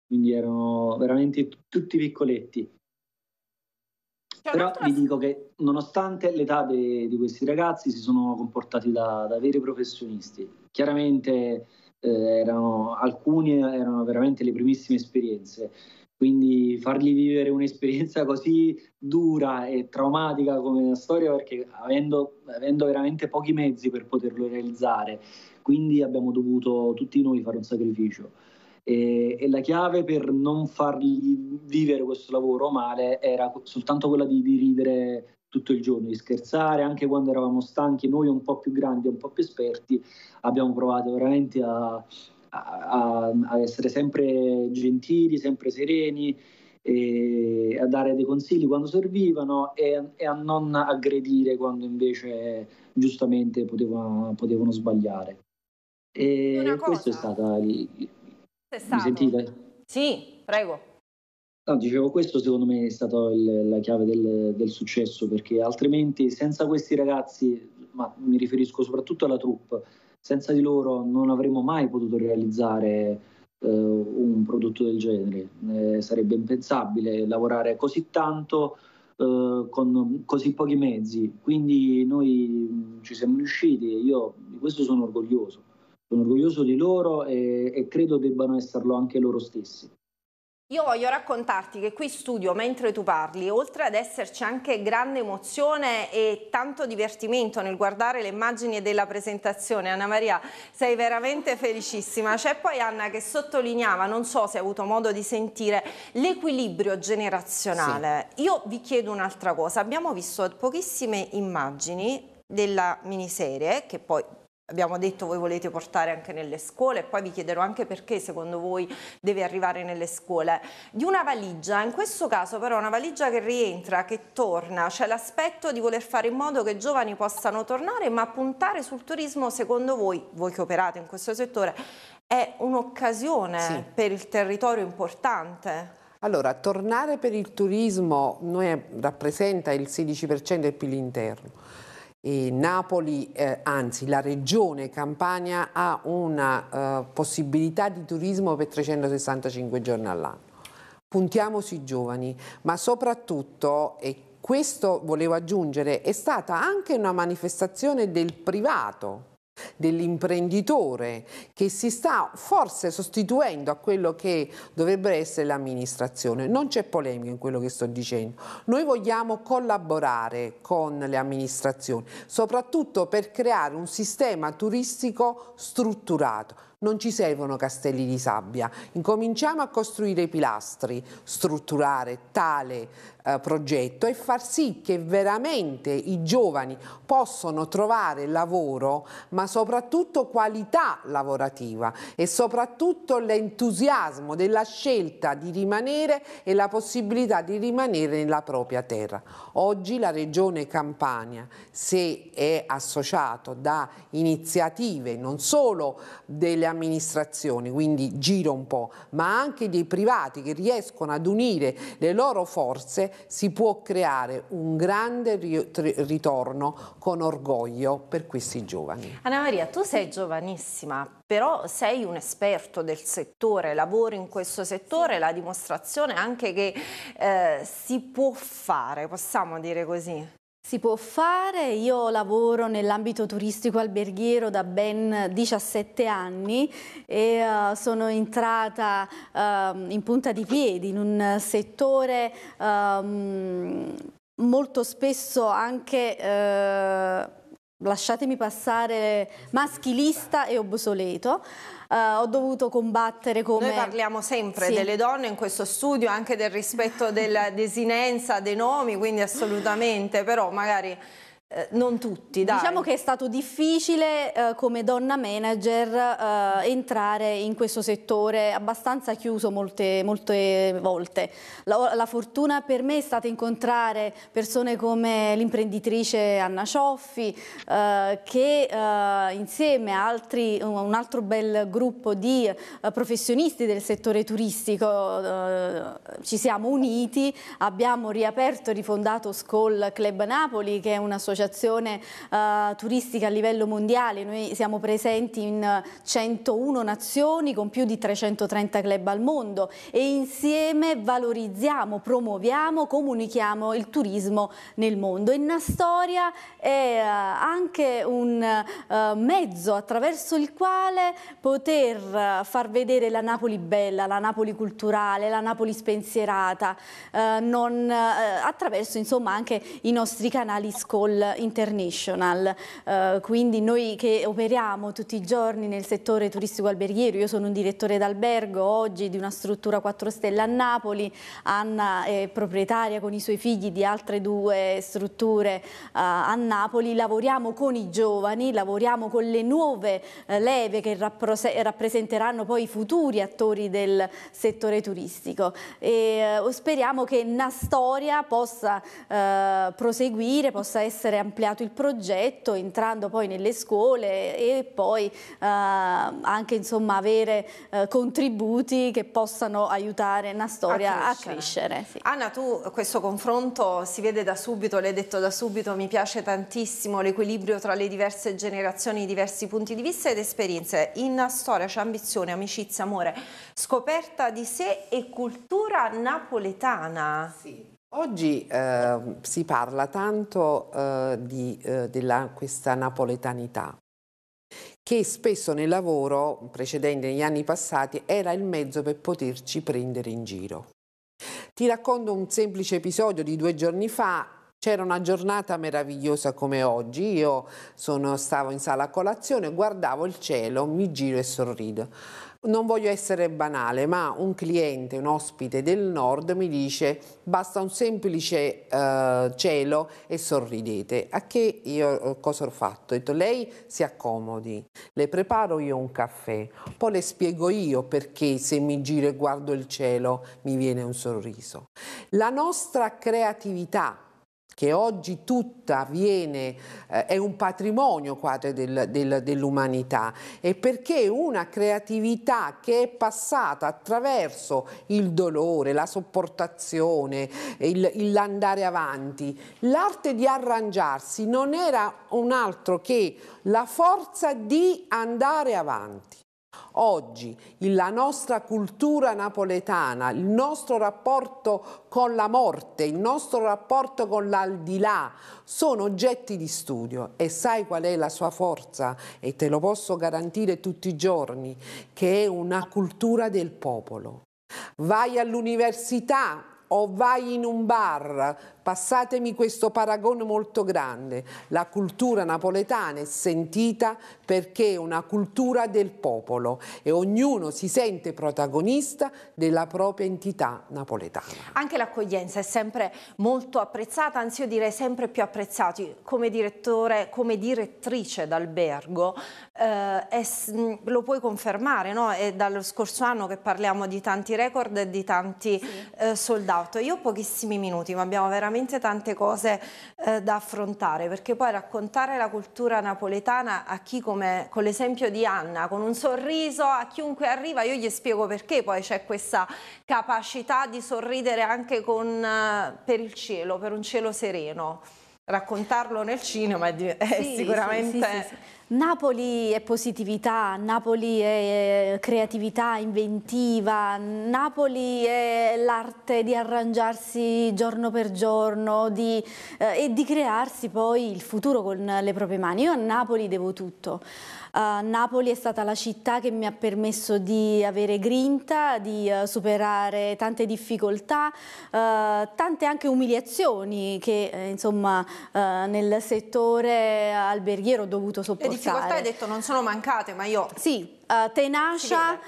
quindi erano veramente t- tutti piccoletti. Però vi dico che nonostante l'età de- di questi ragazzi si sono comportati da, da veri professionisti. Chiaramente eh, erano, alcune erano veramente le primissime esperienze. Quindi fargli vivere un'esperienza [laughs] così dura e traumatica come la storia, perché avendo, avendo veramente pochi mezzi per poterlo realizzare, quindi abbiamo dovuto tutti noi fare un sacrificio. E, e, la chiave per non fargli vivere questo lavoro male era soltanto quella di, di ridere tutto il giorno, di scherzare, anche quando eravamo stanchi, noi un po' più grandi, un po' più esperti, abbiamo provato veramente a, a, a essere sempre gentili, sempre sereni, e a dare dei consigli quando servivano e, e, a non aggredire quando invece giustamente poteva, potevano sbagliare. E questo è stata... È stato. Mi sentite? Sì, prego. No, dicevo, questo secondo me è stata il, la chiave del, del, successo, perché altrimenti senza questi ragazzi, ma mi riferisco soprattutto alla troupe, senza di loro non avremmo mai potuto realizzare eh, un prodotto del genere. Eh, sarebbe impensabile lavorare così tanto eh, con così pochi mezzi, quindi noi mm, ci siamo riusciti e io di questo sono orgoglioso. Sono orgoglioso di loro e, e credo debbano esserlo anche loro stessi. Io voglio raccontarti che qui studio, mentre tu parli, oltre ad esserci anche grande emozione e tanto divertimento nel guardare le immagini della presentazione, Anna Maria, sei veramente felicissima. C'è poi Anna che sottolineava, non so se hai avuto modo di sentire, l'equilibrio generazionale. Sì. Io vi chiedo un'altra cosa, abbiamo visto pochissime immagini della miniserie, che poi abbiamo detto voi volete portare anche nelle scuole e poi vi chiederò anche perché secondo voi deve arrivare nelle scuole, di una valigia, in questo caso però una valigia che rientra, che torna, c'è l'aspetto di voler fare in modo che i giovani possano tornare ma puntare sul turismo secondo voi, voi che operate in questo settore, è un'occasione sì. per il territorio importante? Allora, tornare per il turismo noi, eh, rappresenta il 16% del PIL interno e Napoli, eh, anzi la regione Campania ha una eh, possibilità di turismo per 365 giorni all'anno. Puntiamo sui giovani, ma soprattutto, e questo volevo aggiungere, è stata anche una manifestazione del privato dell'imprenditore che si sta forse sostituendo a quello che dovrebbe essere l'amministrazione. Non c'è polemica in quello che sto dicendo. Noi vogliamo collaborare con le amministrazioni, soprattutto per creare un sistema turistico strutturato. Non ci servono castelli di sabbia, incominciamo a costruire i pilastri, strutturare tale eh, progetto e far sì che veramente i giovani possano trovare lavoro ma soprattutto qualità lavorativa e soprattutto l'entusiasmo della scelta di rimanere e la possibilità di rimanere nella propria terra. Oggi la regione Campania se è associato da iniziative non solo delle amministrazioni, quindi giro un po', ma anche dei privati che riescono ad unire le loro forze si può creare un grande ritorno con orgoglio per questi giovani. Anna Maria, tu sei giovanissima, però sei un esperto del settore, lavori in questo settore, la dimostrazione anche che eh, si può fare, possiamo dire così. Si può fare, io lavoro nell'ambito turistico alberghiero da ben 17 anni e uh, sono entrata uh, in punta di piedi in un settore um, molto spesso anche, uh, lasciatemi passare, maschilista e obsoleto eh, ho dovuto combattere come... Noi parliamo sempre sì. delle donne in questo studio, anche del rispetto della [laughs] desinenza dei nomi, quindi assolutamente, però magari eh, non tutti, dai. Diciamo che è stato difficile eh, come donna manager eh, entrare in questo settore abbastanza chiuso molte, molte volte. La, la, fortuna per me è stata incontrare persone come l'imprenditrice Anna Cioffi eh, che eh, insieme a altri, un altro bel gruppo di professionisti del settore turistico ci siamo uniti, abbiamo riaperto e rifondato School Club Napoli che è un'associazione dell'associazione uh, eh, turistica a livello mondiale, noi siamo presenti in 101 eh, nazioni con più di 330 club al mondo e insieme valorizziamo, promuoviamo, comunichiamo il turismo nel mondo e Nastoria è uh, anche un uh, mezzo attraverso il quale poter far vedere la Napoli bella, la Napoli culturale, la Napoli spensierata, non, attraverso insomma anche i nostri canali School International, eh, quindi noi che operiamo tutti i giorni nel settore turistico alberghiero, io sono un direttore d'albergo oggi di una struttura 4 stelle a Napoli, Anna è proprietaria con i suoi figli di altre due strutture eh, a Napoli, lavoriamo con i giovani, lavoriamo con le nuove eh, leve che rappresenteranno poi i futuri attori del settore turistico e eh, speriamo che una storia possa eh, proseguire, possa essere ampliato il progetto entrando poi nelle scuole e poi eh, anche insomma, avere eh, contributi che possano aiutare una storia a crescere. A crescere sì. Anna, tu questo confronto si vede da subito, l'hai detto da subito, mi piace tantissimo l'equilibrio tra le diverse generazioni, i diversi punti di vista ed esperienze. In storia c'è ambizione, amicizia, amore, scoperta di sé e cultura napoletana. Sì. Oggi eh, si parla tanto eh, di eh, della, questa napoletanità che spesso nel lavoro precedente, negli anni passati, era il mezzo per poterci prendere in giro. Ti racconto un semplice episodio di due giorni fa c'era una giornata meravigliosa come oggi, io sono, stavo in sala a colazione, guardavo il cielo, mi giro e sorrido. Non voglio essere banale, ma un cliente, un ospite del nord mi dice basta un semplice uh, cielo e sorridete. A che io cosa ho fatto? Ho detto lei si accomodi, le preparo io un caffè, poi le spiego io perché se mi giro e guardo il cielo mi viene un sorriso. La nostra creatività che oggi tutta viene, eh, è un patrimonio quasi del, del, dell'umanità e perché una creatività che è passata attraverso il dolore, la sopportazione, l'andare avanti, l'arte di arrangiarsi non era un altro che la forza di andare avanti. Oggi la nostra cultura napoletana, il nostro rapporto con la morte, il nostro rapporto con l'aldilà, sono oggetti di studio e sai qual è la sua forza e te lo posso garantire tutti i giorni, che è una cultura del popolo. Vai all'università o vai in un bar, Passatemi questo paragone molto grande. La cultura napoletana è sentita perché è una cultura del popolo e ognuno si sente protagonista della propria entità napoletana. Anche l'accoglienza è sempre molto apprezzata, anzi io direi sempre più apprezzati. Come direttore, come direttrice d'albergo, eh, è, mm, lo puoi confermare, no? È dallo scorso anno che parliamo di tanti record e di tanti sì. eh, sold out. Io ho pochissimi minuti, ma abbiamo veramente veramente tante cose eh, da affrontare, perché poi raccontare la cultura napoletana a chi come con l'esempio di Anna, con un sorriso, a chiunque arriva, io gli spiego perché poi c'è questa capacità di sorridere anche con, eh, per il cielo, per un cielo sereno raccontarlo nel cinema è, è sì, sicuramente... Sì, sì, Napoli è positività, Napoli è eh, creatività inventiva, Napoli è l'arte di arrangiarsi giorno per giorno di, eh, e di crearsi poi il futuro con le proprie mani. Io a Napoli devo tutto. Uh, Napoli è stata la città che mi ha permesso di avere grinta, di uh, superare tante difficoltà, uh, tante anche umiliazioni che eh, insomma eh, nel settore alberghiero ho dovuto sopportare. Le difficoltà hai detto non sono mancate ma io... Sì, tenacia,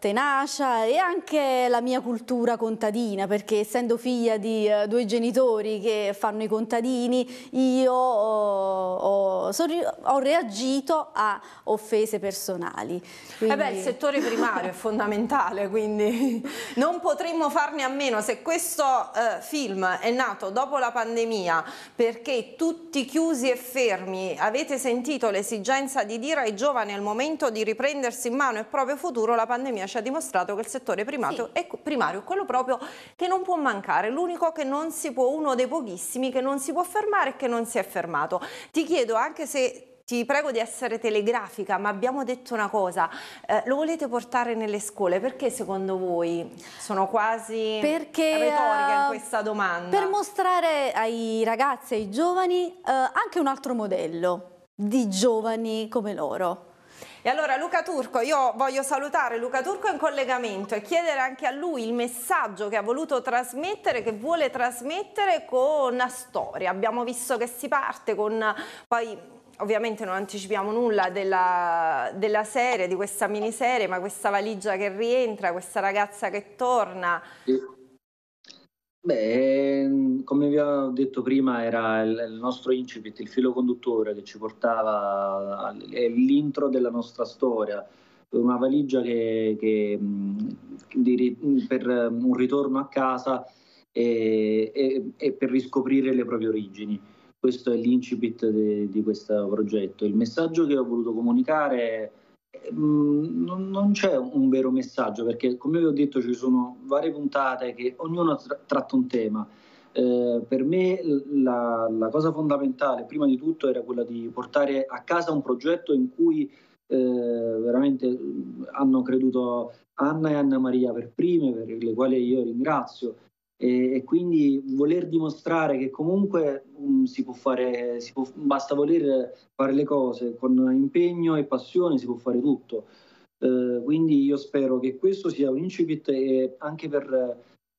tenacia e anche la mia cultura contadina, perché essendo figlia di eh, due genitori che fanno i contadini, io ho, ho, ho reagito a offese personali. Quindi... Eh beh, il settore primario è fondamentale, quindi [laughs] non potremmo farne a meno. Se questo uh, film è nato dopo la pandemia, perché tutti chiusi e fermi, avete sentito l'esigenza di dire ai giovani al momento di riprendersi in mano il proprio futuro, la pandemia ci ha dimostrato che il settore primato sì. è primario, quello proprio che non può mancare, l'unico che non si può, uno dei pochissimi che non si può fermare e che non si è fermato. Ti chiedo anche se ti prego di essere telegrafica, ma abbiamo detto una cosa, eh, lo volete portare nelle scuole, perché secondo voi sono quasi perché, retorica uh, in eh, questa domanda? Per mostrare ai ragazzi, e ai giovani, eh, anche un altro modello di giovani come loro e allora Luca Turco, io voglio salutare Luca Turco in collegamento e chiedere anche a lui il messaggio che ha voluto trasmettere, che vuole trasmettere con storia. Abbiamo visto che si parte con poi ovviamente non anticipiamo nulla della, della, serie, di questa miniserie, ma questa valigia che rientra, questa ragazza che torna. Beh, ehm, come vi ho detto prima, era il nostro incipit, il filo conduttore che ci portava, all'intro della nostra storia, una valigia che, che per un ritorno a casa e, e, e, per riscoprire le proprie origini. Questo è l'incipit di, di questo progetto. Il messaggio che ho voluto comunicare Ehm, non c'è un vero messaggio perché come vi ho detto ci sono varie puntate che ognuno tra- tratta un tema eh, per me la, la, cosa fondamentale prima di tutto era quella di portare a casa un progetto in cui eh, veramente mm, hanno creduto Anna e Anna Maria per prime per le quali io ringrazio e, quindi voler dimostrare che comunque um, si può fare, si può, basta voler fare le cose con impegno e passione, si può fare tutto. Uh, quindi io spero che questo sia un incipit anche per,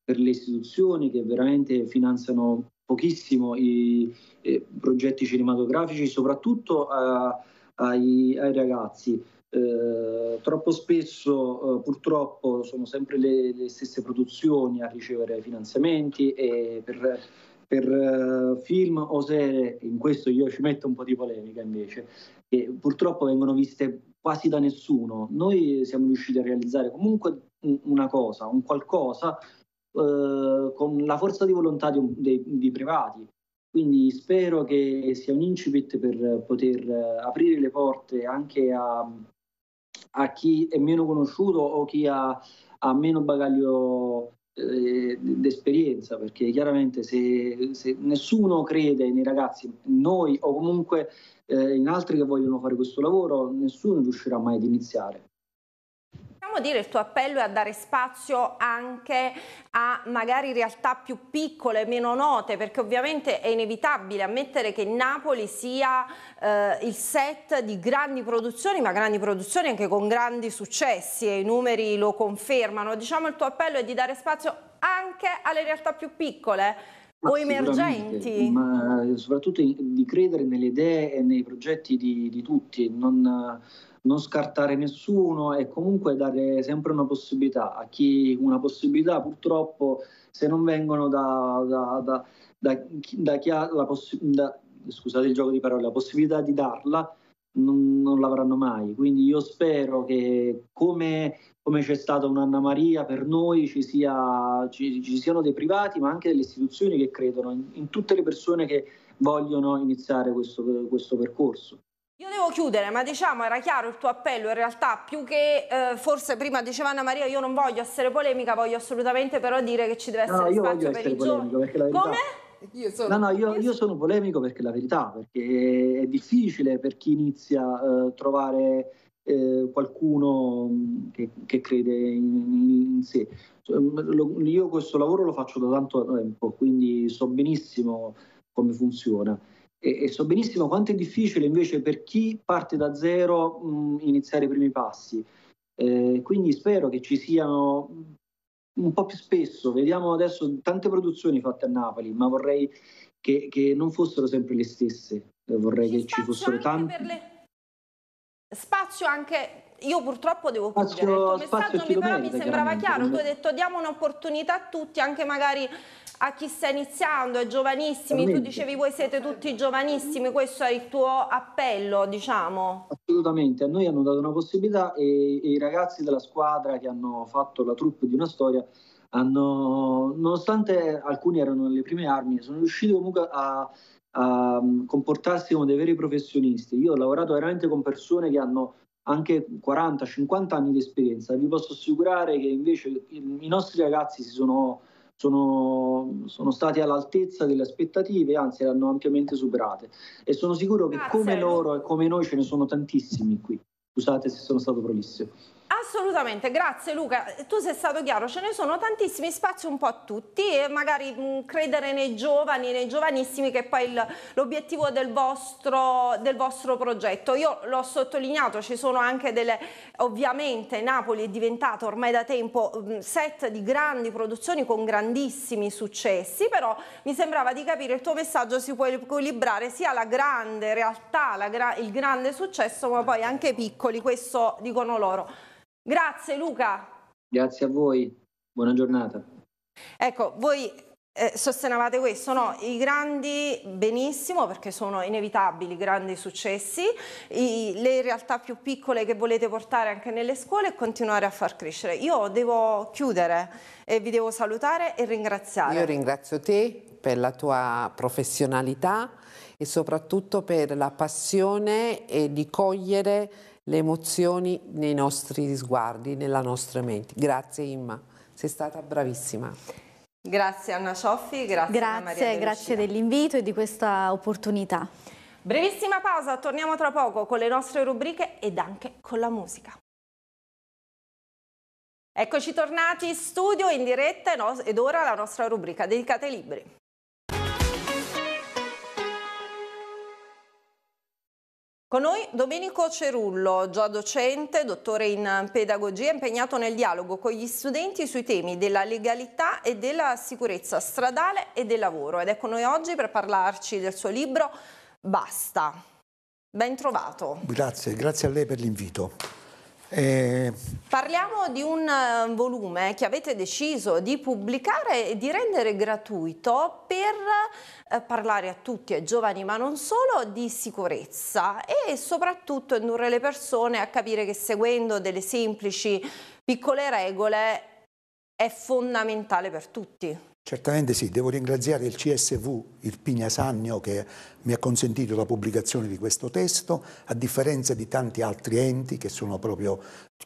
per le istituzioni che veramente finanziano pochissimo i, i eh, progetti cinematografici, soprattutto a, ai, ai ragazzi. Eh, troppo spesso eh, purtroppo sono sempre le, le, stesse produzioni a ricevere finanziamenti e per, per uh, film o serie, in questo io ci metto un po' di polemica invece, che purtroppo vengono viste quasi da nessuno. Noi siamo riusciti a realizzare comunque una cosa, un qualcosa eh, con la forza di volontà di, un, dei, di privati, quindi spero che sia un incipit per poter eh, aprire le porte anche a, a chi è meno conosciuto o chi ha, ha meno bagaglio eh, d'esperienza, perché chiaramente se, se, nessuno crede nei ragazzi, noi o comunque eh, in altri che vogliono fare questo lavoro, nessuno riuscirà mai ad iniziare possiamo dire il tuo appello è a dare spazio anche a magari realtà più piccole, meno note, perché ovviamente è inevitabile ammettere che Napoli sia eh, il set di grandi produzioni, ma grandi produzioni anche con grandi successi e i numeri lo confermano. Diciamo il tuo appello è di dare spazio anche alle realtà più piccole o emergenti. Ma soprattutto di credere nelle idee e nei progetti di, di tutti, non, non scartare nessuno e comunque dare sempre una possibilità a chi una possibilità purtroppo se non vengono da, da, da, da, da chi ha la possibilità, scusate il gioco di parole, la possibilità di darla non, non l'avranno mai. Quindi io spero che come, come c'è stata un'Anna Maria per noi ci, sia, ci, ci, siano dei privati ma anche delle istituzioni che credono in, in tutte le persone che vogliono iniziare questo, questo percorso. Io devo chiudere, ma diciamo era chiaro il tuo appello, in realtà più che eh, forse prima diceva Anna Maria io non voglio essere polemica, voglio assolutamente però dire che ci deve essere no, spazio per i giovani. Come? Io sono, no, no, io, io, sono polemico perché la verità, perché è difficile per chi inizia a eh, trovare eh, qualcuno mm, che, che crede in, in, sé. Cioè, mm, io questo lavoro lo faccio da tanto tempo, quindi so benissimo come funziona. E, e, so benissimo quanto è difficile invece per chi parte da zero mh, mm, iniziare i primi passi. Eh, quindi spero che ci siano mm, un po' più spesso, vediamo adesso tante produzioni fatte a Napoli, ma vorrei che, che non fossero sempre le stesse, vorrei ci che ci fossero tante... Le... Spazio anche io purtroppo devo spazio, il tuo messaggio mi, però mi sembrava chiaro, tu hai detto diamo un'opportunità a tutti, anche magari a chi sta iniziando, ai giovanissimi, tu dicevi voi siete tutti giovanissimi, questo è il tuo appello, diciamo. Assolutamente, a noi hanno dato una possibilità e, e i ragazzi della squadra che hanno fatto la troupe di una storia hanno, nonostante alcuni erano nelle prime armi, sono riusciti comunque a, a mm, comportarsi come dei veri professionisti. Io ho lavorato veramente con persone che hanno anche 40-50 anni di esperienza. Vi posso assicurare che invece i nostri ragazzi si sono sono, sono stati all'altezza delle aspettative, anzi le hanno ampiamente superate. E sono sicuro che come loro e come noi ce ne sono tantissimi qui. Scusate se sono stato prolissimo. Assolutamente, grazie Luca. Tu sei stato chiaro, ce ne sono tantissimi spazi un po' a tutti e magari mh, credere nei giovani, nei giovanissimi che è poi l'obiettivo del, del vostro, progetto. Io l'ho sottolineato, ci sono anche delle, ovviamente Napoli è diventato ormai da tempo mh, set di grandi produzioni con grandissimi successi, però mi sembrava di capire il tuo messaggio si può equilibrare sia la grande realtà, la gra il grande successo, ma poi anche i piccoli, questo dicono loro. Grazie Luca. Grazie a voi, buona giornata. Ecco, voi eh, sostenevate questo, no? I grandi benissimo perché sono inevitabili grandi successi, i, le realtà più piccole che volete portare anche nelle scuole e continuare a far crescere. Io devo chiudere e vi devo salutare e ringraziare. Io ringrazio te per la tua professionalità e soprattutto per la passione di cogliere le emozioni nei nostri sguardi, nella nostra mente. Grazie Imma, sei stata bravissima. Grazie Anna Cioffi, grazie, grazie, grazie dell'invito e di questa opportunità. Brevissima pausa, torniamo tra poco con le nostre rubriche ed anche con la musica. Eccoci tornati in studio in diretta ed ora la nostra rubrica dedicata ai libri. Con noi Domenico Cerullo, già docente, dottore in pedagogia, impegnato nel dialogo con gli studenti sui temi della legalità e della sicurezza stradale e del lavoro. Ed è con noi oggi per parlarci del suo libro Basta. Ben trovato. Grazie, grazie a lei per l'invito. Eh... Parliamo di un eh, volume che avete deciso di pubblicare e di rendere gratuito per eh, parlare a tutti, ai giovani ma non solo, di sicurezza e soprattutto indurre le persone a capire che seguendo delle semplici piccole regole è fondamentale per tutti. Certamente sì, devo ringraziare il CSV, il Pignasagno, che mi ha consentito la pubblicazione di questo testo, a differenza di tanti altri enti che proprio,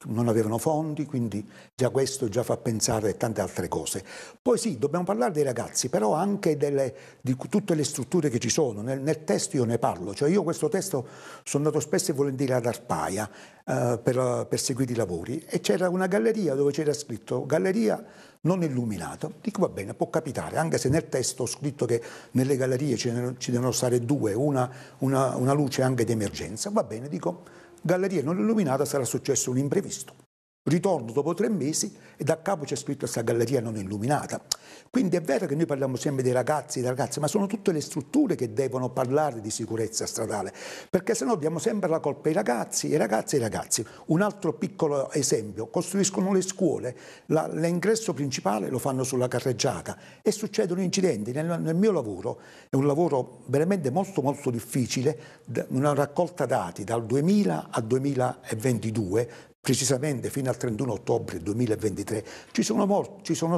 non avevano fondi, quindi già questo già fa pensare a tante altre cose. Poi sì, dobbiamo parlare dei ragazzi, però anche delle, di tutte le strutture che ci sono. Nel, nel, testo io ne parlo, cioè io questo testo sono andato spesso e volentieri ad Arpaia eh, per, per seguire i lavori e c'era una galleria dove c'era scritto Galleria non illuminato, dico va bene, può capitare, anche se nel testo ho scritto che nelle gallerie ci, ne, ci devono stare due, una, una, una luce anche di emergenza, va bene, dico galleria non illuminata sarà successo un imprevisto ritorno dopo tre mesi e da capo c'è scritto questa galleria non illuminata. Quindi è vero che noi parliamo sempre dei ragazzi e delle ragazze, ma sono tutte le strutture che devono parlare di sicurezza stradale, perché sennò diamo sempre la colpa ai ragazzi, ai ragazzi e ai ragazzi. Un altro piccolo esempio, costruiscono le scuole, la, l'ingresso principale lo fanno sulla carreggiata e succedono incidenti. Nel, nel, mio lavoro, è un lavoro veramente molto molto difficile, una raccolta dati dal 2000 al 2022 precisamente fino al 31 ottobre 2023, ci sono, morti, ci sono,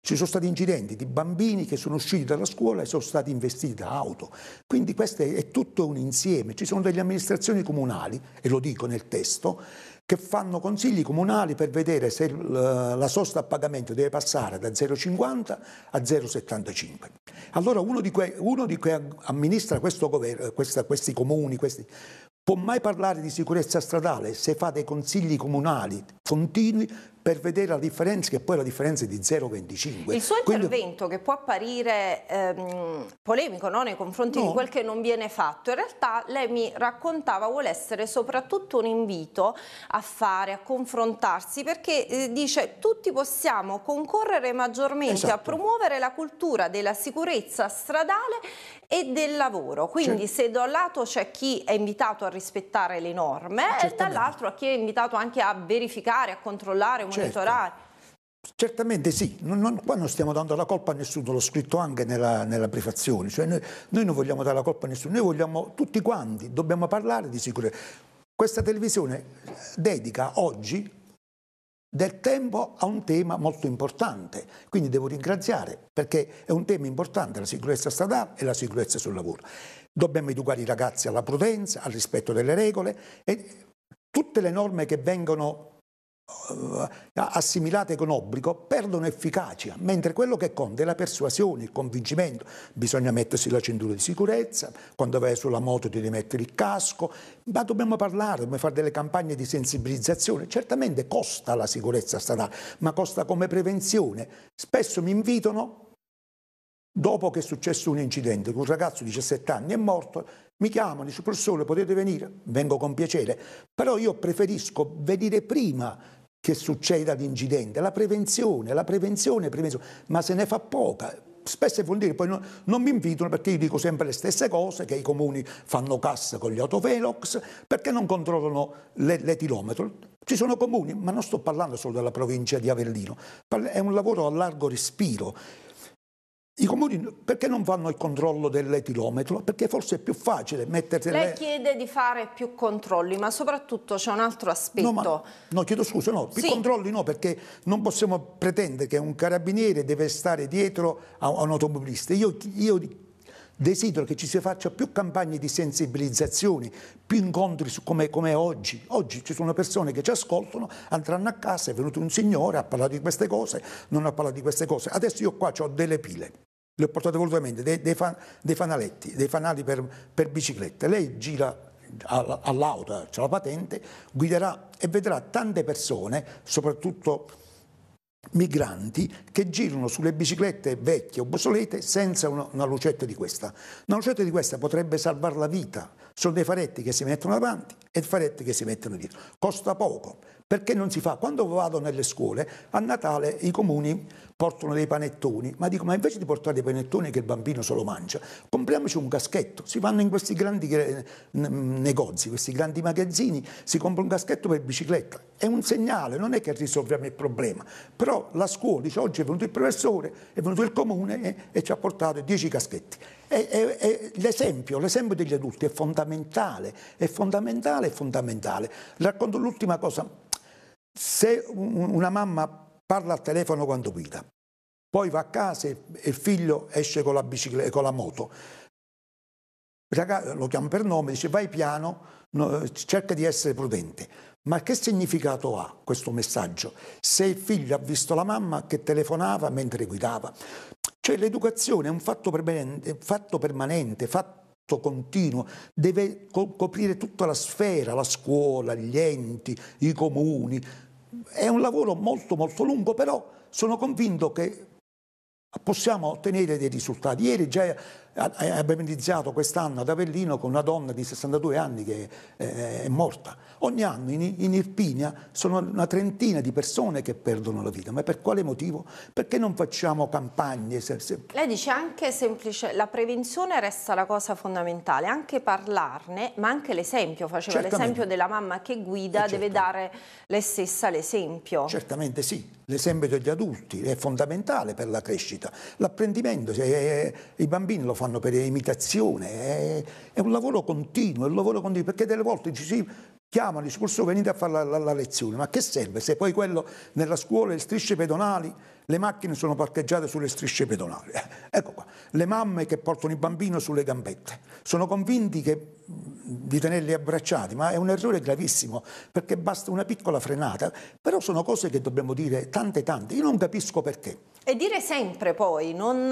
ci sono stati incidenti di bambini che sono usciti dalla scuola e sono stati investiti da auto. Quindi questo è tutto un insieme. Ci sono delle amministrazioni comunali, e lo dico nel testo, che fanno consigli comunali per vedere se la sosta a pagamento deve passare da 0,50 a 0,75. Allora uno di, quei, uno di que amministra governo, questa, questi comuni, questi, può mai parlare di sicurezza stradale se fa dei consigli comunali continui per vedere la differenza che poi la differenza è di 0,25. Il suo intervento Quindi... che può apparire ehm, polemico no? nei confronti no. di quel che non viene fatto, in realtà lei mi raccontava vuole essere soprattutto un invito a fare, a confrontarsi perché eh, dice tutti possiamo concorrere maggiormente esatto. a promuovere la cultura della sicurezza stradale e del lavoro. Quindi certo. se da un lato c'è chi è invitato a rispettare le norme Certamente. e dall'altro a chi è invitato anche a verificare, a controllare, a monitorare Certo. monitorare. Certo. Certamente sì, non, non, qua non stiamo dando la colpa a nessuno, l'ho scritto anche nella, nella prefazione, cioè noi, noi non vogliamo dare la colpa a nessuno, noi vogliamo tutti quanti, dobbiamo parlare di sicurezza. Questa televisione dedica oggi del tempo a un tema molto importante, quindi devo ringraziare perché è un tema importante la sicurezza stradale e la sicurezza sul lavoro. Dobbiamo educare i ragazzi alla prudenza, al rispetto delle regole e tutte le norme che vengono eh, assimilate con obbligo perdono efficacia, mentre quello che conta è la persuasione, il convincimento. Bisogna mettersi la cintura di sicurezza, quando vai sulla moto devi mettere il casco, ma dobbiamo parlare, dobbiamo fare delle campagne di sensibilizzazione. Certamente costa la sicurezza stradale, ma costa come prevenzione. Spesso mi invitano, dopo che è successo un incidente, un ragazzo di 17 anni è morto, mi chiamano, dice professore potete venire? Vengo con piacere, però io preferisco venire prima che succeda l'incidente, la prevenzione, la prevenzione, prevenzione, ma se ne fa poca, spesso e volentieri poi non, non, mi invitano perché io dico sempre le stesse cose, che i comuni fanno cassa con gli autovelox, perché non controllano l'etilometro. Ci sono comuni, ma non sto parlando solo della provincia di Avellino, è un lavoro a largo respiro. I comuni perché non fanno il controllo dell'etilometro? Perché forse è più facile mettersi... Lei chiede di fare più controlli, ma soprattutto c'è un altro aspetto. No, ma, no chiedo scusa, no, più sì. controlli no, perché non possiamo pretendere che un carabiniere deve stare dietro a, un automobilista. Io, io desidero che ci si faccia più campagne di sensibilizzazione, più incontri come, come oggi. Oggi ci sono persone che ci ascoltano, andranno a casa, è venuto un signore, ha parlato di queste cose, non ha parlato di queste cose. Adesso io qua ho delle pile le ho portate volutamente dei, dei, fan, dei fanaletti, dei fanali per, per biciclette. Lei gira all'auto, c'è la patente, guiderà e vedrà tante persone, soprattutto migranti, che girano sulle biciclette vecchie, obsolete, senza una, una lucetta di questa. Una lucetta di questa potrebbe salvare la vita. Sono dei faretti che si mettono davanti e faretti che si mettono dietro. Costa poco perché non si fa? Quando vado nelle scuole, a Natale i comuni portano dei panettoni, ma dico, ma invece di portare dei panettoni che il bambino se lo mangia, compriamoci un caschetto. Si vanno in questi grandi negozi, questi grandi magazzini, si compra un caschetto per bicicletta. È un segnale, non è che risolviamo il problema. Però la scuola dice, oggi è venuto il professore, è venuto il comune e, e ci ha portato dieci caschetti. l'esempio, l'esempio degli adulti è fondamentale, è fondamentale, è fondamentale. Racconto l'ultima cosa se una mamma parla al telefono quando guida, poi va a casa e il figlio esce con la, bicicletta, con la moto, lo chiama per nome, dice vai piano, cerca di essere prudente. Ma che significato ha questo messaggio? Se il figlio ha visto la mamma che telefonava mentre guidava. Cioè l'educazione è un fatto permanente, fatto, permanente, fatto continuo, deve coprire tutta la sfera, la scuola, gli enti, i comuni, è un lavoro molto molto lungo, però sono convinto che possiamo ottenere dei risultati. Ieri già abbiamo iniziato quest'anno ad Avellino con una donna di 62 anni che è morta. Ogni anno in Irpinia sono una trentina di persone che perdono la vita, ma per quale motivo? Perché non facciamo campagne? Lei dice anche semplice, la prevenzione resta la cosa fondamentale, anche parlarne, ma anche l'esempio, faceva l'esempio della mamma che guida, eh, deve dare lei stessa l'esempio. Certamente sì, l'esempio degli adulti è fondamentale per la crescita, l'apprendimento, eh, i bambini lo fanno fanno per imitazione, è, è, un lavoro continuo, è un lavoro continuo, perché delle volte ci si chiamano il discorso venite a fare la, la, la, lezione, ma che serve se poi quello nella scuola, le strisce pedonali, le macchine sono parcheggiate sulle strisce pedonali. Eh, ecco qua, le mamme che portano i bambini sulle gambette, sono convinti che, di tenerli abbracciati, ma è un errore gravissimo perché basta una piccola frenata, però sono cose che dobbiamo dire tante tante, io non capisco perché. E dire sempre poi, non,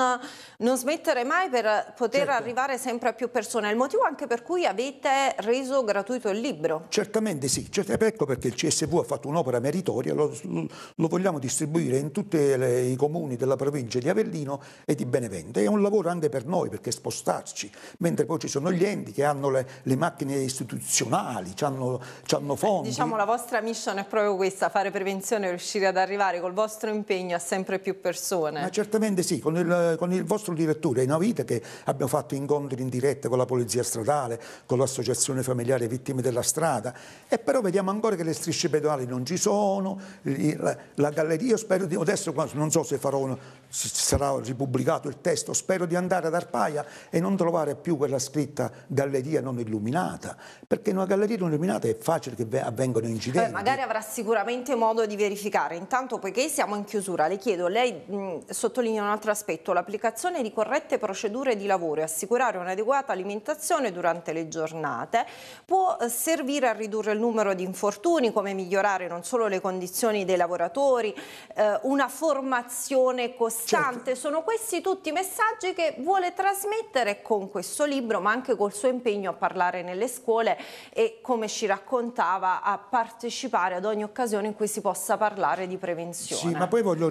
non smettere mai per poter certo. arrivare sempre a più persone, è il motivo anche per cui avete reso gratuito il libro. Certo certamente sì, cert cioè, ecco perché il CSV ha fatto un'opera meritoria, lo, lo, vogliamo distribuire in tutti i comuni della provincia di Avellino e di Benevento. È un lavoro anche per noi perché spostarci, mentre poi ci sono gli enti che hanno le, le macchine istituzionali, hanno, hanno fondi. Eh, diciamo la vostra mission è proprio questa, fare prevenzione e riuscire ad arrivare col vostro impegno a sempre più persone. Ma certamente sì, con il, con il vostro direttore in vita che abbiamo fatto incontri in diretta con la Polizia Stradale, con l'Associazione Familiare Vittime della Strada, e però vediamo ancora che le strisce pedonali non ci sono, la, la galleria, io spero di, adesso non so se farò, se sarà ripubblicato il testo, spero di andare ad Arpaia e non trovare più quella scritta galleria non illuminata, perché in una galleria non illuminata è facile che avvengano incidenti. Beh, magari avrà sicuramente modo di verificare, intanto poiché siamo in chiusura, le chiedo, lei mh, sottolinea un altro aspetto, l'applicazione di corrette procedure di lavoro e assicurare un'adeguata alimentazione durante le giornate può eh, servire a ridurre ridurre il numero di infortuni, come migliorare non solo le condizioni dei lavoratori, eh, una formazione costante. Certo. Sono questi tutti i messaggi che vuole trasmettere con questo libro, ma anche col suo impegno a parlare nelle scuole e, come ci raccontava, a partecipare ad ogni occasione in cui si possa parlare di prevenzione. Sì, ma poi voglio...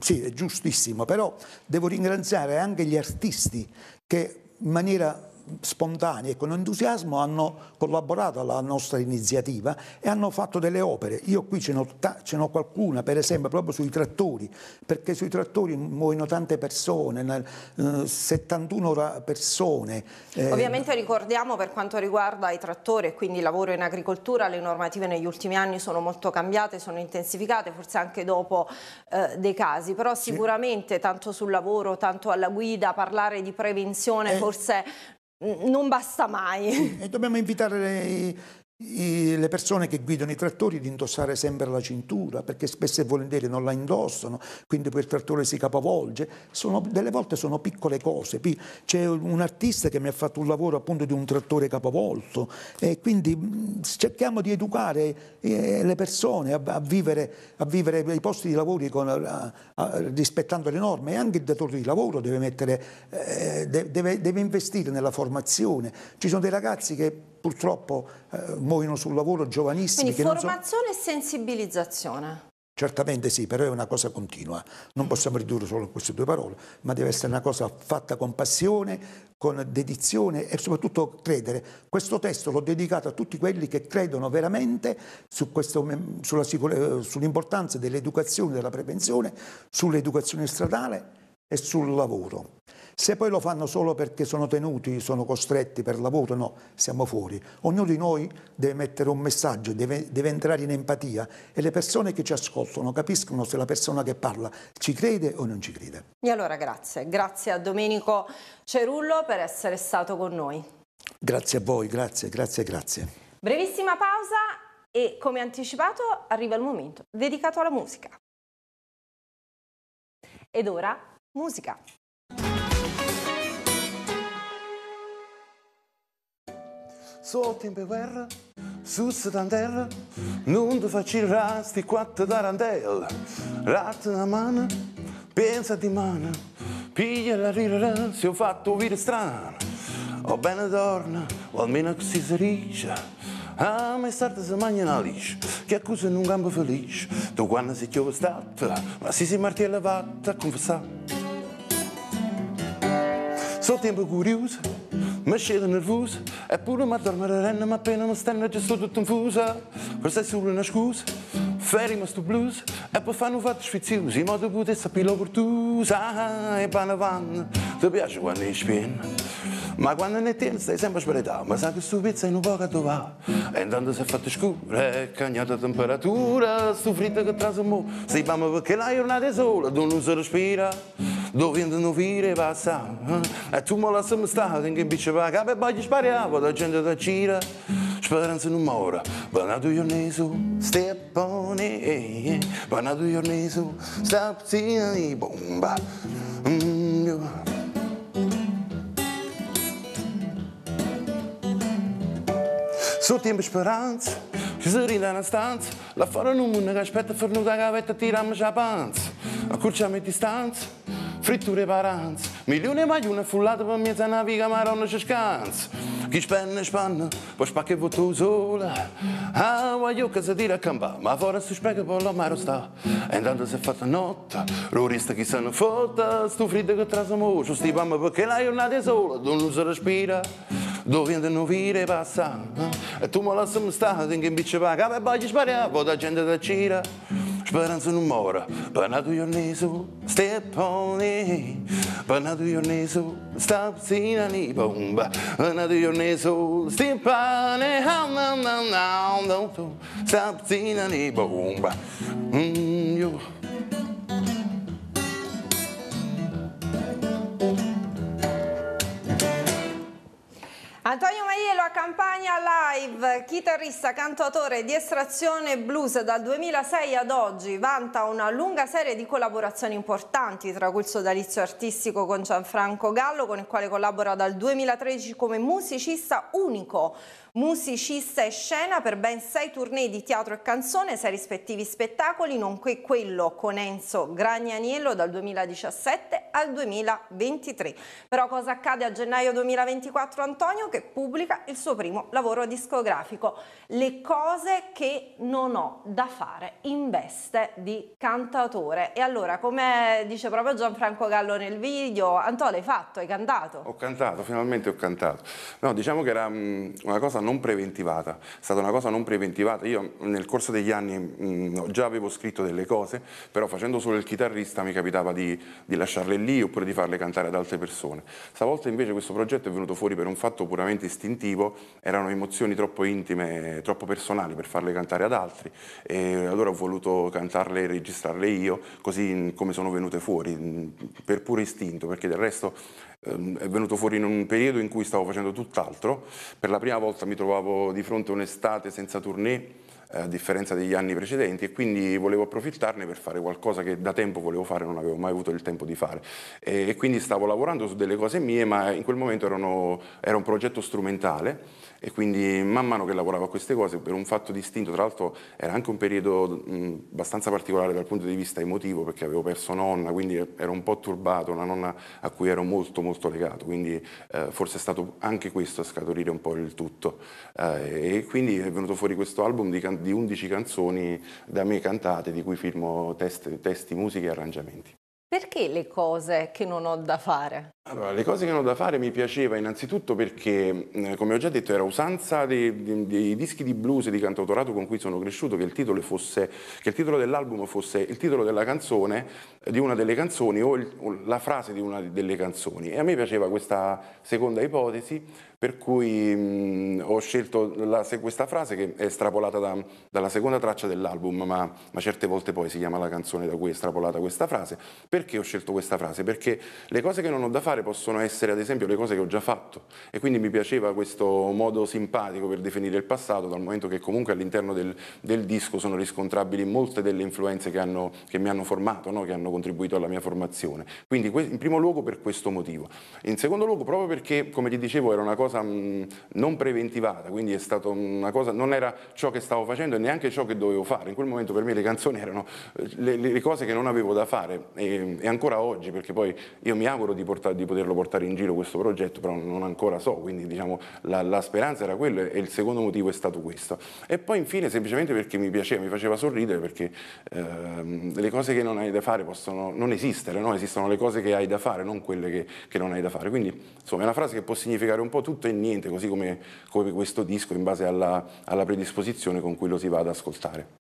Sì, è giustissimo, però devo ringraziare anche gli artisti che in maniera spontanei e con entusiasmo hanno collaborato alla nostra iniziativa e hanno fatto delle opere. Io qui ce n'ho qualcuna, per esempio, proprio sui trattori, perché sui trattori muoiono tante persone, 71 eh, persone. Eh. Ovviamente ricordiamo per quanto riguarda i trattori e quindi il lavoro in agricoltura, le normative negli ultimi anni sono molto cambiate, sono intensificate, forse anche dopo eh, dei casi, però sicuramente sì. tanto sul lavoro, tanto alla guida, parlare di prevenzione eh. forse non basta mai. E dobbiamo invitare i, le persone che guidano i trattori di indossare sempre la cintura perché spesso e volentieri non la indossano quindi poi il trattore si capovolge sono, delle volte sono piccole cose c'è un artista che mi ha fatto un lavoro appunto di un trattore capovolto e quindi cerchiamo di educare eh, le persone a, a, vivere, a, vivere, i posti di lavoro con, a, rispettando le norme e anche il datore di lavoro deve, mettere, eh, deve, deve investire nella formazione ci sono dei ragazzi che purtroppo eh, muoiono sul lavoro giovanissimi. Quindi formazione so... e sensibilizzazione. Certamente sì, però è una cosa continua, non possiamo ridurre solo queste due parole, ma deve essere una cosa fatta con passione, con dedizione e soprattutto credere. Questo testo l'ho dedicato a tutti quelli che credono veramente su sull'importanza dell'educazione, della prevenzione, sull'educazione stradale e sul lavoro. Se poi lo fanno solo perché sono tenuti, sono costretti per lavoro, no, siamo fuori. Ognuno di noi deve mettere un messaggio, deve, deve entrare in empatia e le persone che ci ascoltano capiscono se la persona che parla ci crede o non ci crede. E allora grazie, grazie a Domenico Cerullo per essere stato con noi. Grazie a voi, grazie, grazie, grazie. Brevissima pausa e come anticipato arriva il momento dedicato alla musica. Ed ora musica. sotto in guerra, su terra, non ti facci rasti quattro da randel, ratta una mano, pensa di mano, piglia la rirra, se ho fatto vita strana, o bene torna, o almeno così si riccia Ah, ma è stata semagna una liscia, che accusa in un gambo felice, tu quando sei chiova stata, ma si si martella vatta a confessare. sono tempo curioso Mexida nervoso. é pura uma dormararana, uma pena, uma stena de tudo confusa. Versei sobre na escusa, Ferrimas do blues, a pa fanu vat švicil, zima da bude sapilo vrtuz, aha, e pa na van, da bi ja in spin. Ma quando ne tieni stai sempre sbredato, ma sa che subito in un po' che tu dove E intanto si è fatta scura, è cambiata temperatura, fritto che trasamo, sei mamma perché la giornata è sola, dove non si respira, dove viene non vire passa. E tu me la sempre stata, in che bici va, capo e poi spariamo, la gente da gira. Speranza no mora, bana do your nasal, step on it, bana do your nasal, stop silly bomba. Mm, -hmm. Só temos esperança, que se rinda na estante, lá fora no mundo, aspetta, fernuga, gaveta, tiramos a bante, a curta-me friture paranze, milioni milione maglione affollate per mezza naviga, maronna c'è scanza. Chi spenna spanna, poi spacca e voto sola. Ah, voglio che si tira a campare, ma fuori si spiega poi la maro sta. E intanto si è fatta notte, l'orista chi se ne fotta, sto fritto che trasamo, ci stiamo perché la giornata è sola, non si respira. Dove andano vire passando, e tu me lasciami stare, in che bici va, capo e bagli sparare, poi la gente da gira. But to no more. But now do your nasal. Step on it. But now do your nasal. Stop seeing any boom. But now do your nasal. Step on it. How now now now. Stop seeing any boom. Mm, you. Antonio Maiello a Campania Live, chitarrista, cantautore di estrazione blues dal 2006 ad oggi, vanta una lunga serie di collaborazioni importanti, tra cui il sodalizio artistico con Gianfranco Gallo, con il quale collabora dal 2013 come musicista unico, musicista e scena per ben sei tournée di teatro e canzone, sei rispettivi spettacoli, nonché quello con Enzo Gragnaniello dal 2017 al 2023. Però cosa accade a gennaio 2024 Antonio? Che che pubblica il suo primo lavoro discografico, Le cose che non ho da fare in veste di cantatore. E allora, come dice proprio Gianfranco Gallo nel video, Anto l'hai fatto, hai cantato? Ho cantato, finalmente ho cantato. No, diciamo che era mm, una cosa non preventivata, è stata una cosa non preventivata. Io nel corso degli anni mh, mm, già avevo scritto delle cose, però facendo solo il chitarrista mi capitava di, di lasciarle lì oppure di farle cantare ad altre persone. Stavolta invece questo progetto è venuto fuori per un fatto puramente veramente istintivo, erano emozioni troppo intime, troppo personali per farle cantare ad altri e allora ho voluto cantarle e registrarle io, così mm, come sono venute fuori, mm, per puro istinto, perché del resto ehm, è venuto fuori in un periodo in cui stavo facendo tutt'altro, per la prima volta mi trovavo di fronte a un'estate senza tournée, eh, a differenza degli anni precedenti e quindi volevo approfittarne per fare qualcosa che da tempo volevo fare non avevo mai avuto il tempo di fare e, e quindi stavo lavorando su delle cose mie ma in quel momento erano, era un progetto strumentale e quindi man mano che lavoravo a queste cose per un fatto distinto, tra l'altro era anche un periodo mh, abbastanza particolare dal punto di vista emotivo perché avevo perso nonna, quindi ero un po' turbato, una nonna a cui ero molto molto legato, quindi eh, forse è stato anche questo a scaturire un po' il tutto eh, e quindi è venuto fuori questo album di, di 11 canzoni da me cantate di cui firmo test, testi, musiche e arrangiamenti. Perché le cose che non ho da fare? Allora, le cose che hanno da fare mi piaceva innanzitutto perché, mm, come ho già detto, era usanza dei, dei, dei dischi di blues e di cantautorato con cui sono cresciuto che il titolo, titolo dell'album fosse il titolo della canzone di una delle canzoni o, il, o la frase di una delle canzoni. E a me piaceva questa seconda ipotesi per cui mh, mm, ho scelto la, questa frase che è estrapolata da, dalla seconda traccia dell'album, ma, ma, certe volte poi si chiama la canzone da cui è estrapolata questa frase. Perché ho scelto questa frase? Perché le cose che non ho da fare particolare possono essere ad esempio le cose che ho già fatto e quindi mi piaceva questo modo simpatico per definire il passato dal momento che comunque all'interno del, del, disco sono riscontrabili molte delle influenze che, hanno, che mi hanno formato, no? che hanno contribuito alla mia formazione. Quindi in primo luogo per questo motivo. In secondo luogo proprio perché come ti dicevo era una cosa mh, non preventivata, quindi è stato una cosa, non era ciò che stavo facendo e neanche ciò che dovevo fare. In quel momento per me le canzoni erano eh, le, le cose che non avevo da fare e, ehm, e ancora oggi perché poi io mi auguro di, portare, di poterlo portare in giro questo progetto, però non ancora so, quindi diciamo, la, la, speranza era quella e il secondo motivo è stato questo. E poi infine semplicemente perché mi piaceva, mi faceva sorridere perché ehm, le cose che non hai da fare possono non esistere, no? esistono le cose che hai da fare, non quelle che, che, non hai da fare. Quindi insomma è una frase che può significare un po' tutto e niente, così come, come questo disco in base alla, alla predisposizione con cui lo si va ad ascoltare.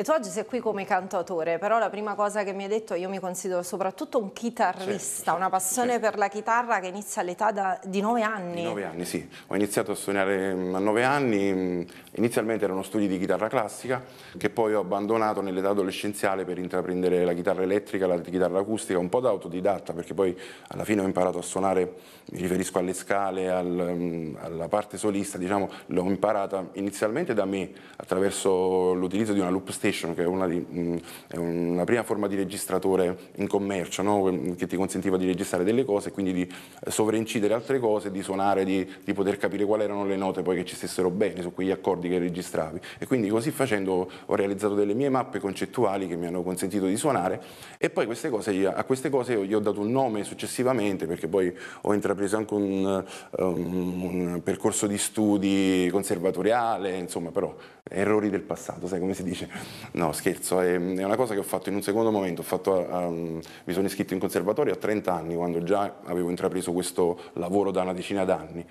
E tu oggi sei qui come cantautore, però la prima cosa che mi hai detto, io mi considero soprattutto un chitarrista, sì, certo, una certo, passione sì. Certo. per la chitarra che inizia all'età di nove anni. Di 9 anni, sì. Ho iniziato a suonare mm, a nove anni, mm, inizialmente erano studi di chitarra classica, che poi ho abbandonato nell'età adolescenziale per intraprendere la chitarra elettrica, la chitarra acustica, un po' da autodidatta, perché poi alla fine ho imparato a suonare, mi riferisco alle scale, al, mm, alla parte solista, diciamo, l'ho imparata inizialmente da me, attraverso l'utilizzo di una loop stage Station, che è una, di, mm, è una prima forma di registratore in commercio, no? che mm, ti consentiva di registrare delle cose, e quindi di eh, sovraincidere altre cose, di suonare, di, di poter capire quali erano le note poi che ci stessero bene su quegli accordi che registravi. E quindi così facendo ho realizzato delle mie mappe concettuali che mi hanno consentito di suonare e poi queste cose, a queste cose gli ho dato un nome successivamente perché poi ho intrapreso anche un, um, un percorso di studi conservatoriale, insomma però errori del passato, sai come si dice? No, scherzo, è, una cosa che ho fatto in un secondo momento. Fatto, um, mi sono iscritto in conservatorio a 30 anni, quando già avevo intrapreso questo lavoro da una decina d'anni.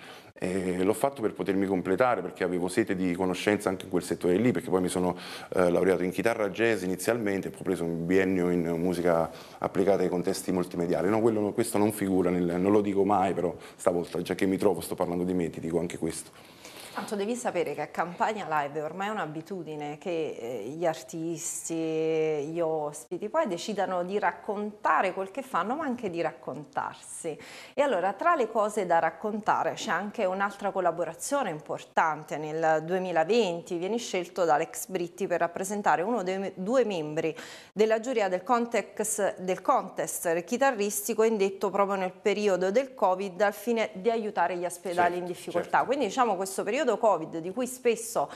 l'ho fatto per potermi completare, perché avevo sete di conoscenza anche in quel settore lì, perché poi mi sono eh, laureato in chitarra jazz inizialmente, poi ho preso un biennio in musica applicata ai contesti multimediali. No, quello, questo non figura, nel, non lo dico mai, però stavolta, già che mi trovo, sto parlando di me, ti dico anche questo. Tanto devi sapere che a Campania Live è ormai un'abitudine che eh, gli artisti, gli ospiti poi decidano di raccontare quel che fanno ma anche di raccontarsi. E allora tra le cose da raccontare c'è anche un'altra collaborazione importante. Nel 2020 vieni scelto da Alex Britti per rappresentare uno dei due membri della giuria del contest, del contest chitarristico indetto proprio nel periodo del Covid al fine di aiutare gli ospedali certo, in difficoltà. Certo. Quindi diciamo questo periodo periodo Covid, di cui spesso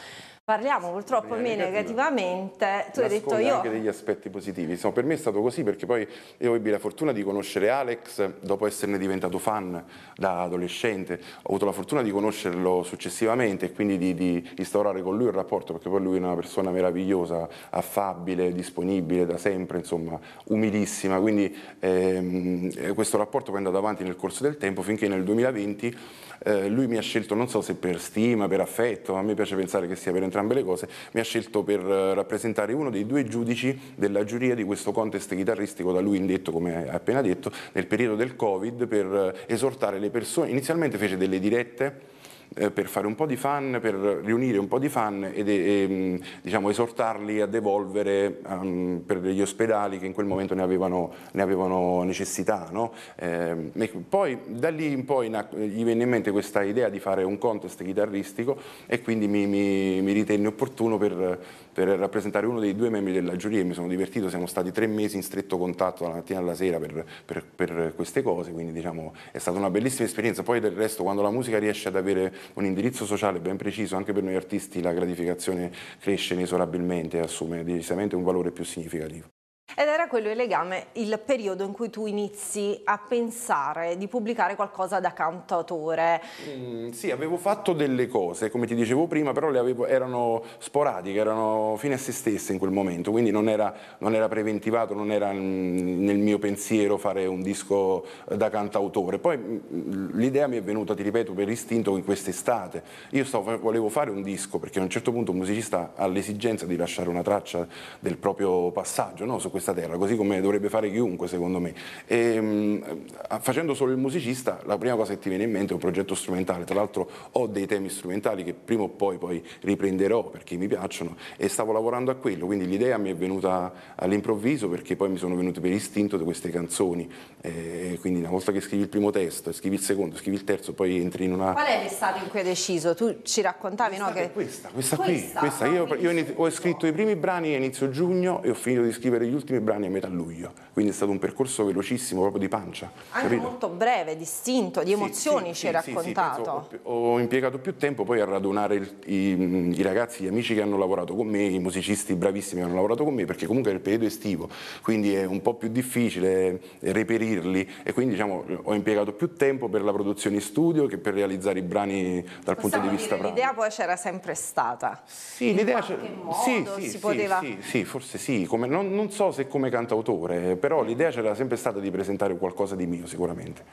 Parliamo purtroppo meno negativamente, tu hai detto io... anche degli aspetti positivi, Insomma, per me è stato così perché poi io ebbi la fortuna di conoscere Alex dopo esserne diventato fan da adolescente, ho avuto la fortuna di conoscerlo successivamente e quindi di, di instaurare con lui un rapporto perché poi lui è una persona meravigliosa, affabile, disponibile da sempre, insomma umilissima, quindi ehm, eh, questo rapporto poi è andato avanti nel corso del tempo finché nel 2020 eh, lui mi ha scelto non so se per stima, per affetto, a me piace pensare che sia per entrambe le cose, mi ha scelto per eh, rappresentare uno dei due giudici della giuria di questo contest chitarristico da lui indetto, come ha appena detto, nel periodo del Covid per eh, esortare le persone. Inizialmente fece delle dirette eh, per fare un po' di fan, per riunire un po' di fan ed e, mm, diciamo, esortarli a devolvere um, ehm, per gli ospedali che in quel momento ne avevano, ne avevano necessità. No? Ehm, poi da lì in poi gli venne in mente questa idea di fare un contest chitarristico e quindi mi, mi, mi ritenne opportuno per per rappresentare uno dei due membri della giuria e mi sono divertito, siamo stati tre mesi in stretto contatto dalla mattina alla sera per, per, per queste cose, quindi diciamo è stata una bellissima esperienza, poi del resto quando la musica riesce ad avere un indirizzo sociale ben preciso, anche per noi artisti la gratificazione cresce inesorabilmente e assume decisamente un valore più significativo. Ed era quello il legame, il periodo in cui tu inizi a pensare di pubblicare qualcosa da cantautore. Mm, sì, avevo fatto delle cose, come ti dicevo prima, però avevo, erano sporadiche, erano fine a se stesse in quel momento, quindi non era, non era preventivato, non era mm, nel mio pensiero fare un disco eh, da cantautore. Poi mm, l'idea mi è venuta, ti ripeto, per istinto in quest'estate. Io stavo, volevo fare un disco perché a un certo punto un musicista ha l'esigenza di lasciare una traccia del proprio passaggio no? su questo questa terra, così come dovrebbe fare chiunque secondo me. E, ehm, mh, eh, facendo solo il musicista, la prima cosa che ti viene in mente è un progetto strumentale, tra l'altro ho dei temi strumentali che prima o poi, poi riprenderò perché mi piacciono e stavo lavorando a quello, quindi l'idea mi è venuta all'improvviso perché poi mi sono venute per istinto di queste canzoni, eh, e quindi una volta che scrivi il primo testo, scrivi il secondo, scrivi il terzo, poi entri in una... Qual è l'estate in cui hai deciso? Tu ci raccontavi, no? Che... Questa, questa, questa qui, questa. Io, ah, io ho scritto i primi brani a inizio giugno e ho finito di scrivere gli ultimi ultimi brani a metà luglio, quindi è stato un percorso velocissimo, proprio di pancia. Anche capito? molto breve, distinto, di emozioni sì, sì, ci hai sì, raccontato. Penso, ho, ho, impiegato più tempo poi a radunare i, i, ragazzi, gli amici che hanno lavorato con me, i musicisti bravissimi che hanno lavorato con me, perché comunque è il periodo estivo, quindi è un po' più difficile reperirli e quindi diciamo, ho impiegato più tempo per la produzione in studio che per realizzare i brani dal Possiamo punto di vista pratico. L'idea poi c'era sempre stata. Sì, l'idea c'era. Sì, sì, sì, sì, sì, forse sì, Come, non, non so cose come cantautore, però l'idea c'era sempre stata di presentare qualcosa di mio sicuramente.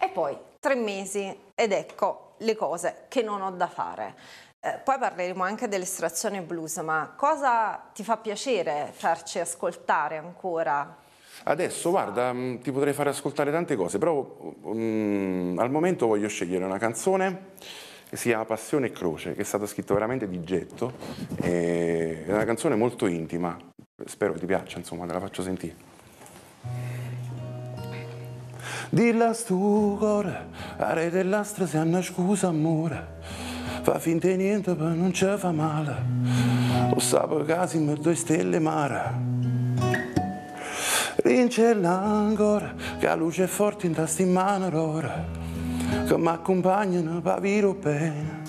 E poi tre mesi ed ecco le cose che non ho da fare. Eh, poi parleremo anche dell'estrazione blues, ma cosa ti fa piacere farci ascoltare ancora? Adesso, guarda, mm, ti potrei fare ascoltare tante cose, però um, al momento voglio scegliere una canzone sia Passione e Croce, che è stato scritto veramente di getto. È una canzone molto intima, spero ti piaccia, insomma, te la faccio sentire. Dilla stu cuore, a re dell'astra se hanno scusa amore, fa finta niente ma non ci fa male, lo sapo casi in due stelle mare. Rincella ancora, che la luce è forte in testa in mano ora. que m'acompanyen a Baviro Pena.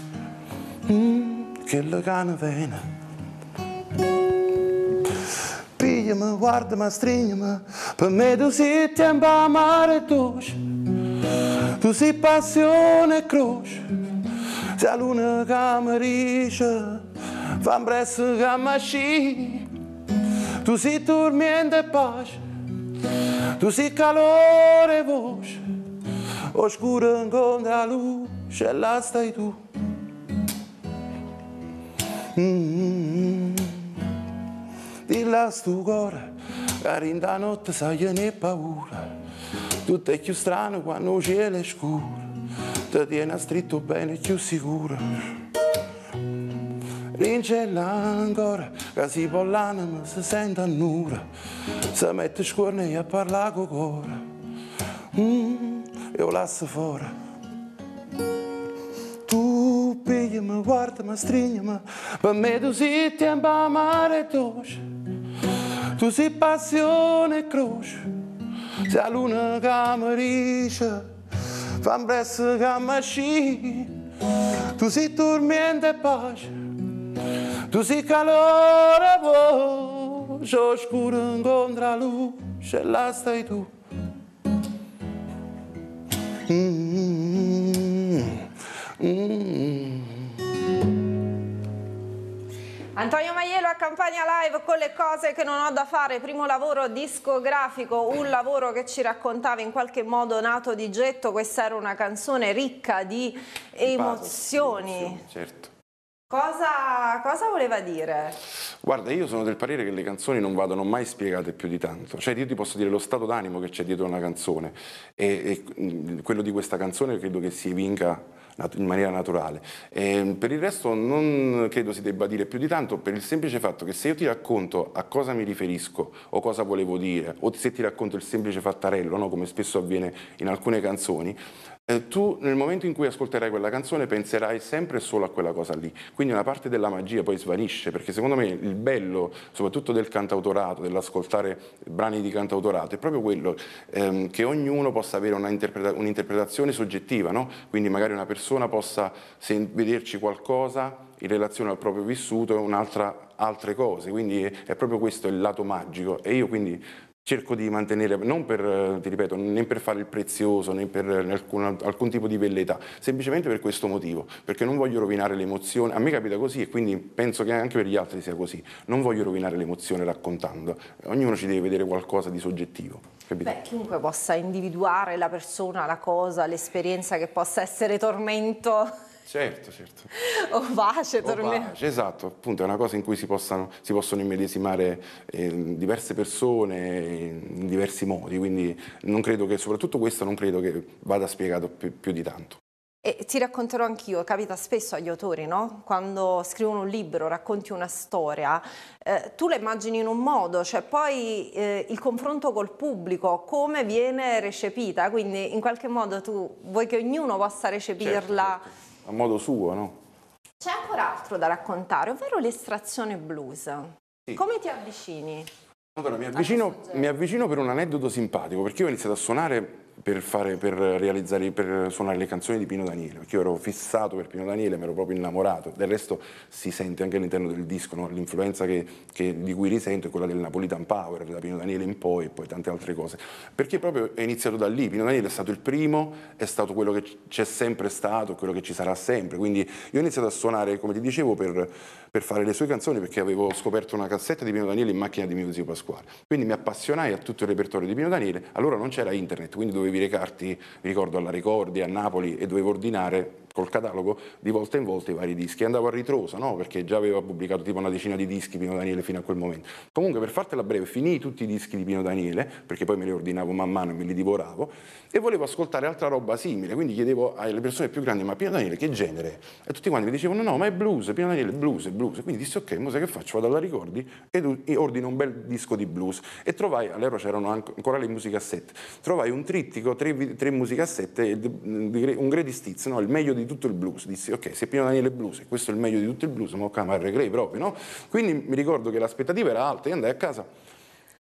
Mm, que la gana vena. Pilla-me, guarda-me, estrinha-me, per me tu si tempo amare tos. Tu si passione croce, se a luna camarisce, fa impressa gamasci. Tu si tormenta e pace, tu si calore e voce, oscură în la luce și la stai tu. Mm-hmm. Di là stu cuore, che in la notte sai ne paura, tutto è più strano quando il cielo è scuro, ti tiene stretto bene più sicuro. L'incella ancora, che si può l'anima, si sente a nura, si mette scorne e parla con cuore. Mm. eu lasă fără. Tu pega-me, guarda-me, estrinha-me Para meduzir-te em mare tos Tu si passione croș, Se a luna gamarixa Vam bresse gamaxi Tu si turmien de pași, Tu si calor a voz Oscuro contra a luz Lá stai tu Mm. Antonio Maiello a accompagna live con le cose che non ho da fare, primo lavoro discografico, un lavoro che ci raccontava in qualche modo nato di getto, questa era una canzone ricca di, di emozioni. Pathos, emozioni certo. Cosa, cosa, voleva dire? Guarda, io sono del parere che le canzoni non vadano mai spiegate più di tanto. Cioè, io ti posso dire lo stato d'animo che c'è dietro una canzone e, e, quello di questa canzone credo che si evinca in maniera naturale. E ehm, per il resto non credo si debba dire più di tanto per il semplice fatto che se io ti racconto a cosa mi riferisco o cosa volevo dire o se ti racconto il semplice fattarello, no? come spesso avviene in alcune canzoni, eh, tu nel momento in cui ascolterai quella canzone penserai sempre solo a quella cosa lì. Quindi una parte della magia poi svanisce, perché secondo me il bello, soprattutto del cantautorato, dell'ascoltare brani di cantautorato, è proprio quello ehm, che ognuno possa avere un'interpreta- un'interpretazione soggettiva, no? quindi magari una persona possa sen- vederci qualcosa in relazione al proprio vissuto e altre cose, quindi è, è proprio questo il lato magico e io quindi cerco di mantenere, non per, ti ripeto, né per fare il prezioso, né per alcun, alcun tipo di velleità, semplicemente per questo motivo, perché non voglio rovinare l'emozione, a me capita così e quindi penso che anche per gli altri sia così, non voglio rovinare l'emozione raccontando, ognuno ci deve vedere qualcosa di soggettivo. Capito? Beh, chiunque possa individuare la persona, la cosa, l'esperienza che possa essere tormento Certo, certo. Ovace, tormento. Ovace, esatto, appunto è una cosa in cui si, possano, si possono immedesimare eh, diverse persone in diversi modi, quindi non credo che, soprattutto questo non credo che vada spiegato più, più di tanto. E ti racconterò anch'io, capita spesso agli autori, no? Quando scrivono un libro, racconti una storia, eh, tu la immagini in un modo, cioè poi eh, il confronto col pubblico, come viene recepita, quindi in qualche modo tu vuoi che ognuno possa recepirla. Certo, certo a modo suo, no? C'è ancora altro da raccontare, ovvero l'estrazione blues. Sì. Come ti avvicini? Allora, mi avvicino, mi avvicino per un aneddoto simpatico, perché io ho iniziato a suonare per, fare, per, realizzare, per suonare le canzoni di Pino Daniele, perché io ero fissato per Pino Daniele, mi ero proprio innamorato. Del resto si sente anche all'interno del disco, no? l'influenza che, che, di cui risento è quella del Napolitan Power, da Pino Daniele in poi e poi tante altre cose. Perché proprio è iniziato da lì, Pino Daniele è stato il primo, è stato quello che c'è sempre stato, quello che ci sarà sempre. Quindi io ho iniziato a suonare, come ti dicevo, per, per fare le sue canzoni, perché avevo scoperto una cassetta di Pino Daniele in macchina di mio zio Pasquale. Quindi mi appassionai a tutto il repertorio di Pino Daniele, allora non c'era internet, quindi dovevo dovevi recarti, ricordo, alla Ricordi, a Napoli e dovevo ordinare, col catalogo di volta in volta i vari dischi. Andavo a ritroso, no? Perché già aveva pubblicato tipo una decina di dischi Pino Daniele fino a quel momento. Comunque, per fartela breve, finii tutti i dischi di Pino Daniele, perché poi me li ordinavo man mano e me li divoravo, e volevo ascoltare altra roba simile. Quindi chiedevo alle persone più grandi, ma Pino Daniele che genere? E tutti quanti mi dicevano, no, ma è blues, Pino Daniele blues, blues. Quindi disse, ok, mo sai che faccio? Vado alla Ricordi e ordino un bel disco di blues. E trovai, all'epoca c'erano ancora le musicassette, trovai un trittico, tre, tre musicassette, un Grady Stiz, no? il meglio di di tutto il blues, dissi ok, se Pino Daniele è blues e questo è il meglio di tutto il blues, ma ok, ma il reggae proprio, no? Quindi mi ricordo che l'aspettativa era alta, io andai a casa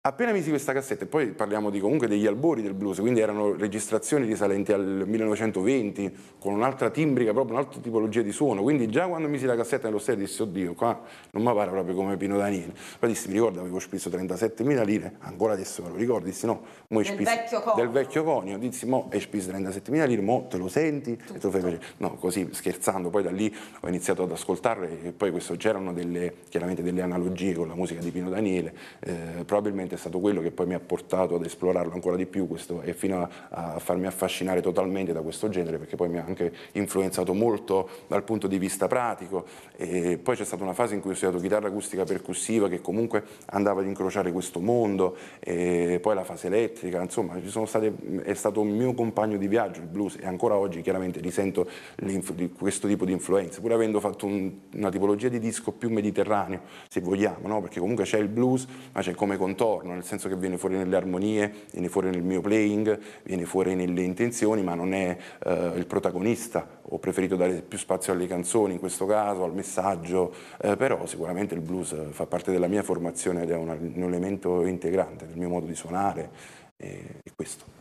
Appena misi questa cassetta, e poi parliamo di, comunque degli albori del blues, quindi erano registrazioni risalenti al 1920, con un'altra timbrica, proprio un'altra tipologia di suono, quindi già quando misi la cassetta nello stereo dissi, oddio, qua non mi pare proprio come Pino Daniele. Poi dissi, mi ricordo, avevo speso 37.000 lire, ancora adesso me lo ricordo, dissi no, mo del, spiso, vecchio del vecchio conio, dissi, mo hai speso 37.000 lire, mo te lo senti Tutto. e te lo fai vedere. No, così scherzando, poi da lì ho iniziato ad ascoltarlo e poi questo, c'erano delle, chiaramente delle analogie con la musica di Pino Daniele, eh, probabilmente sicuramente è stato quello che poi mi ha portato ad esplorarlo ancora di più questo, e fino a, a, farmi affascinare totalmente da questo genere perché poi mi ha anche influenzato molto dal punto di vista pratico e poi c'è stata una fase in cui ho studiato chitarra acustica percussiva che comunque andava ad incrociare questo mondo e poi la fase elettrica, insomma state, è stato un mio compagno di viaggio il blues e ancora oggi chiaramente risento di questo tipo di influenza pur avendo fatto un, una tipologia di disco più mediterraneo se vogliamo, no? perché comunque c'è il blues ma c'è come contorno contorno, nel senso che viene fuori nelle armonie, viene fuori nel mio playing, viene fuori nelle intenzioni, ma non è eh, il protagonista. Ho preferito dare più spazio alle canzoni, in questo caso, al messaggio, eh, però sicuramente il blues fa parte della mia formazione ed è un, un elemento integrante del mio modo di suonare. E, e questo.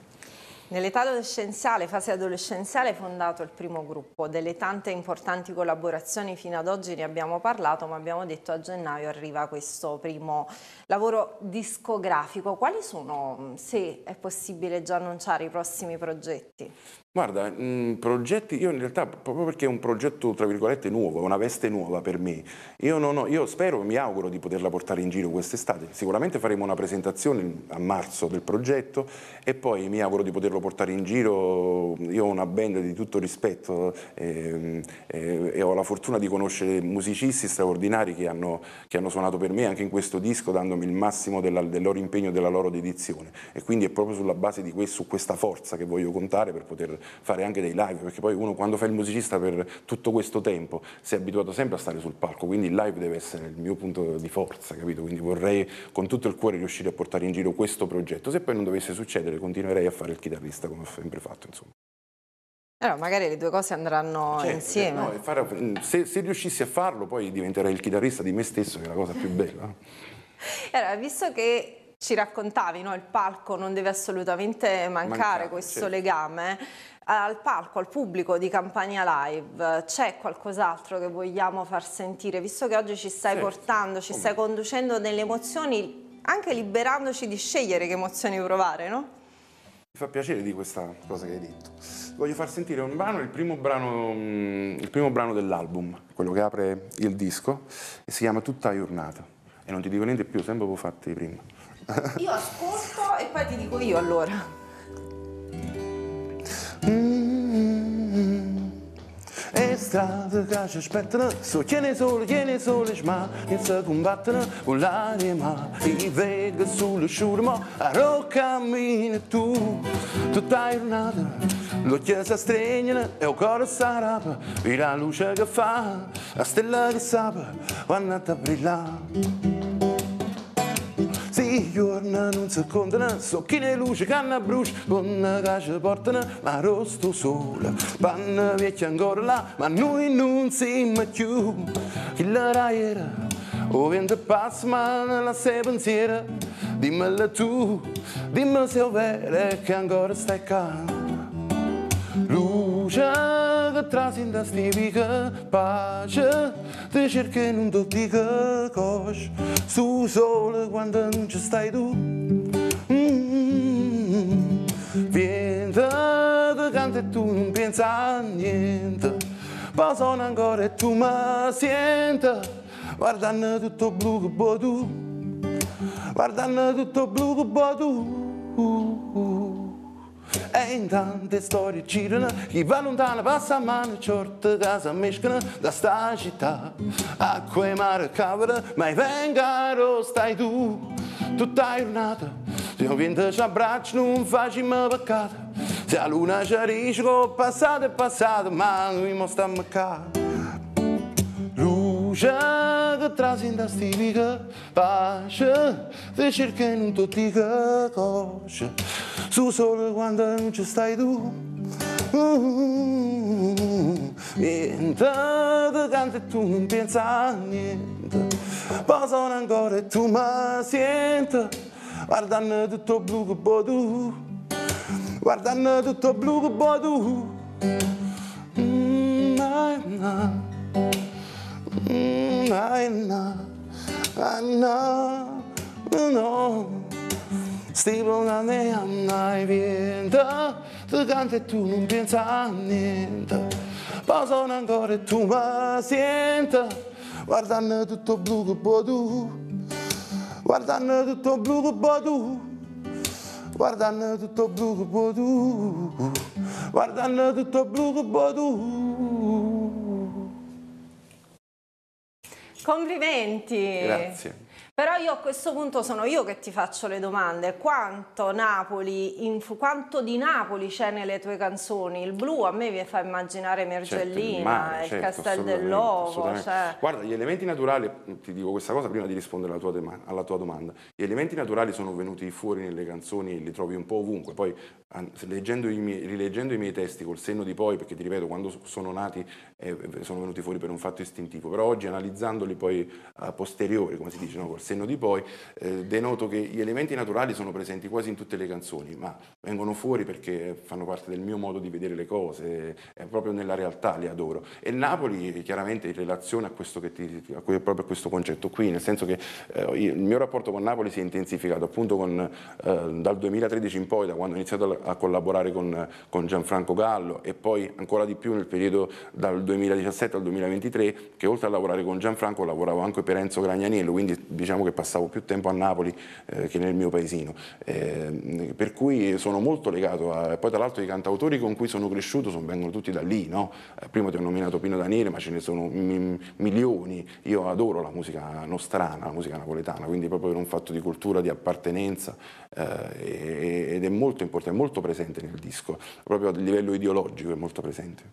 Nell'età adolescenziale, fase adolescenziale, è fondato il primo gruppo. Delle tante importanti collaborazioni fino ad oggi ne abbiamo parlato, ma abbiamo detto a gennaio arriva questo primo lavoro discografico. Quali sono, se è possibile già annunciare, i prossimi progetti? Guarda, mh, mm, progetti, io in realtà, proprio perché è un progetto, tra virgolette, nuovo, è una veste nuova per me, io, non ho, io spero, mi auguro di poterla portare in giro quest'estate. Sicuramente faremo una presentazione a marzo del progetto e poi mi auguro di poterlo portare in giro. Io ho una band di tutto rispetto e, ehm, e, eh, e ho la fortuna di conoscere musicisti straordinari che hanno, che hanno, suonato per me anche in questo disco, dandomi il massimo della, del loro impegno, e della loro dedizione. E quindi è proprio sulla base di questo, su questa forza che voglio contare per poter fare anche dei live, perché poi uno quando fa il musicista per tutto questo tempo si è abituato sempre a stare sul palco, quindi il live deve essere il mio punto di forza, capito? Quindi vorrei con tutto il cuore riuscire a portare in giro questo progetto. Se poi non dovesse succedere continuerei a fare il chitarrista come ho sempre fatto, insomma. Allora, magari le due cose andranno certo, certo. insieme. No, fare, mm, se, se, riuscissi a farlo, poi diventerei il chitarrista di me stesso, che è la cosa più bella. [laughs] allora, visto che ci raccontavi, no? il palco non deve assolutamente mancare, mancare questo certo. legame, al palco, al pubblico di Campania Live, c'è qualcos'altro che vogliamo far sentire? Visto che oggi ci stai certo. portando, ci stai conducendo nelle emozioni, anche liberandoci di scegliere che emozioni provare, no? Mi fa piacere di questa cosa che hai detto. Voglio far sentire un brano, il primo brano, mm, il primo brano dell'album, quello che apre il disco, e si chiama Tutta giornata. E non ti dico niente più, sempre avevo fatto primi. Io ascolto e poi ti dico io allora. Hum, hum, hum. É estrada, gajas, é petrã, sou tienes ol, tienes oles ma, insa gumbatrã, o l'anima, é i vega sul shurma, aro cammina tu, tu tair tá nada, lo chiesa stregna, e né? o coro saraba, e la luce che fa, a stella che saba, vanna a tá brillare. Diorna non si so chi socchine luce, canna brucia, buona caccia portano, ma rosto sola, panna vecchia ancora là, ma noi non siamo più. la raiera, o vento passa, ma la sei pensiera, dimmela tu, dimmi se è vero che ancora stai qua. Puxa que traz ainda se típica paja Deixar que não te diga cos Su sola quando ci stai tu mm-hmm. vieni de canto e tu não pensa niente ma sono ancora e tu mi sienta Guardando tutto blu che tu Guardando tutto blu che bodu uh, uh. E in tante storie girano, chi va lontano passa a mano, certo casa mescano da sta città. acque mare cavano, ma venga, stai tu, tutta giornata. Se un vento ci abbraccia non facciamo peccato, se la luna ci risco, passato è passato, ma non mi stiamo a Puxa, que trazem da estíbica baixa, deixar quem não totica coxa. Se o sol aguanta, não te sai do. Entrada, canta, tu não pensa niente. Passano ancora e tu mi senti. Guardando tutto blu che bodu. Guardando tutto blu che bodu. Mm, nah, nah. Mm, Anna, ah, Anna, no. Ah, Stiamo la neanna e vienta, tu canti e tu non pensi a niente. Passano ancora e tu mi senti, guardando tutto blu che puoi tu, guardando tutto blu che puoi tu, guardando tutto blu che puoi tu, guardando tutto blu che puoi tu. Complimenti! Grazie. Però io a questo punto sono io che ti faccio le domande. Quanto, Napoli, inf- quanto di Napoli c'è nelle tue canzoni? Il blu a me vi fa immaginare Mergellina, certo, il, certo, Castel dell'Ovo. Cioè... Guarda, gli elementi naturali, ti dico questa cosa prima di rispondere alla tua, dema- alla tua, domanda, gli elementi naturali sono venuti fuori nelle canzoni, li trovi un po' ovunque. Poi leggendo i miei, rileggendo i miei testi col senno di poi, perché ti ripeto, quando sono nati eh, sono venuti fuori per un fatto istintivo, però oggi analizzandoli poi a posteriori, come si dice, no? col senno di poi, eh, denoto che gli elementi naturali sono presenti quasi in tutte le canzoni, ma vengono fuori perché fanno parte del mio modo di vedere le cose, è proprio nella realtà li adoro. E Napoli chiaramente in relazione a questo, ti, a proprio a questo concetto qui, nel senso che eh, il mio rapporto con Napoli si è intensificato appunto con, eh, dal 2013 in poi, da quando ho iniziato a, collaborare con, con Gianfranco Gallo e poi ancora di più nel periodo dal 2017 al 2023, che oltre a lavorare con Gianfranco lavoravo anche per Enzo Gragnaniello, quindi diciamo diciamo che passavo più tempo a Napoli eh, che nel mio paesino, eh, per cui sono molto legato a... Poi tra l'altro i cantautori con cui sono cresciuto sono, vengono tutti da lì, no? Eh, prima ti ho nominato Pino Daniele, ma ce ne sono milioni, io adoro la musica nostrana, la musica napoletana, quindi proprio per un fatto di cultura, di appartenenza eh, ed è molto importante, molto presente nel disco, proprio a livello ideologico è molto presente.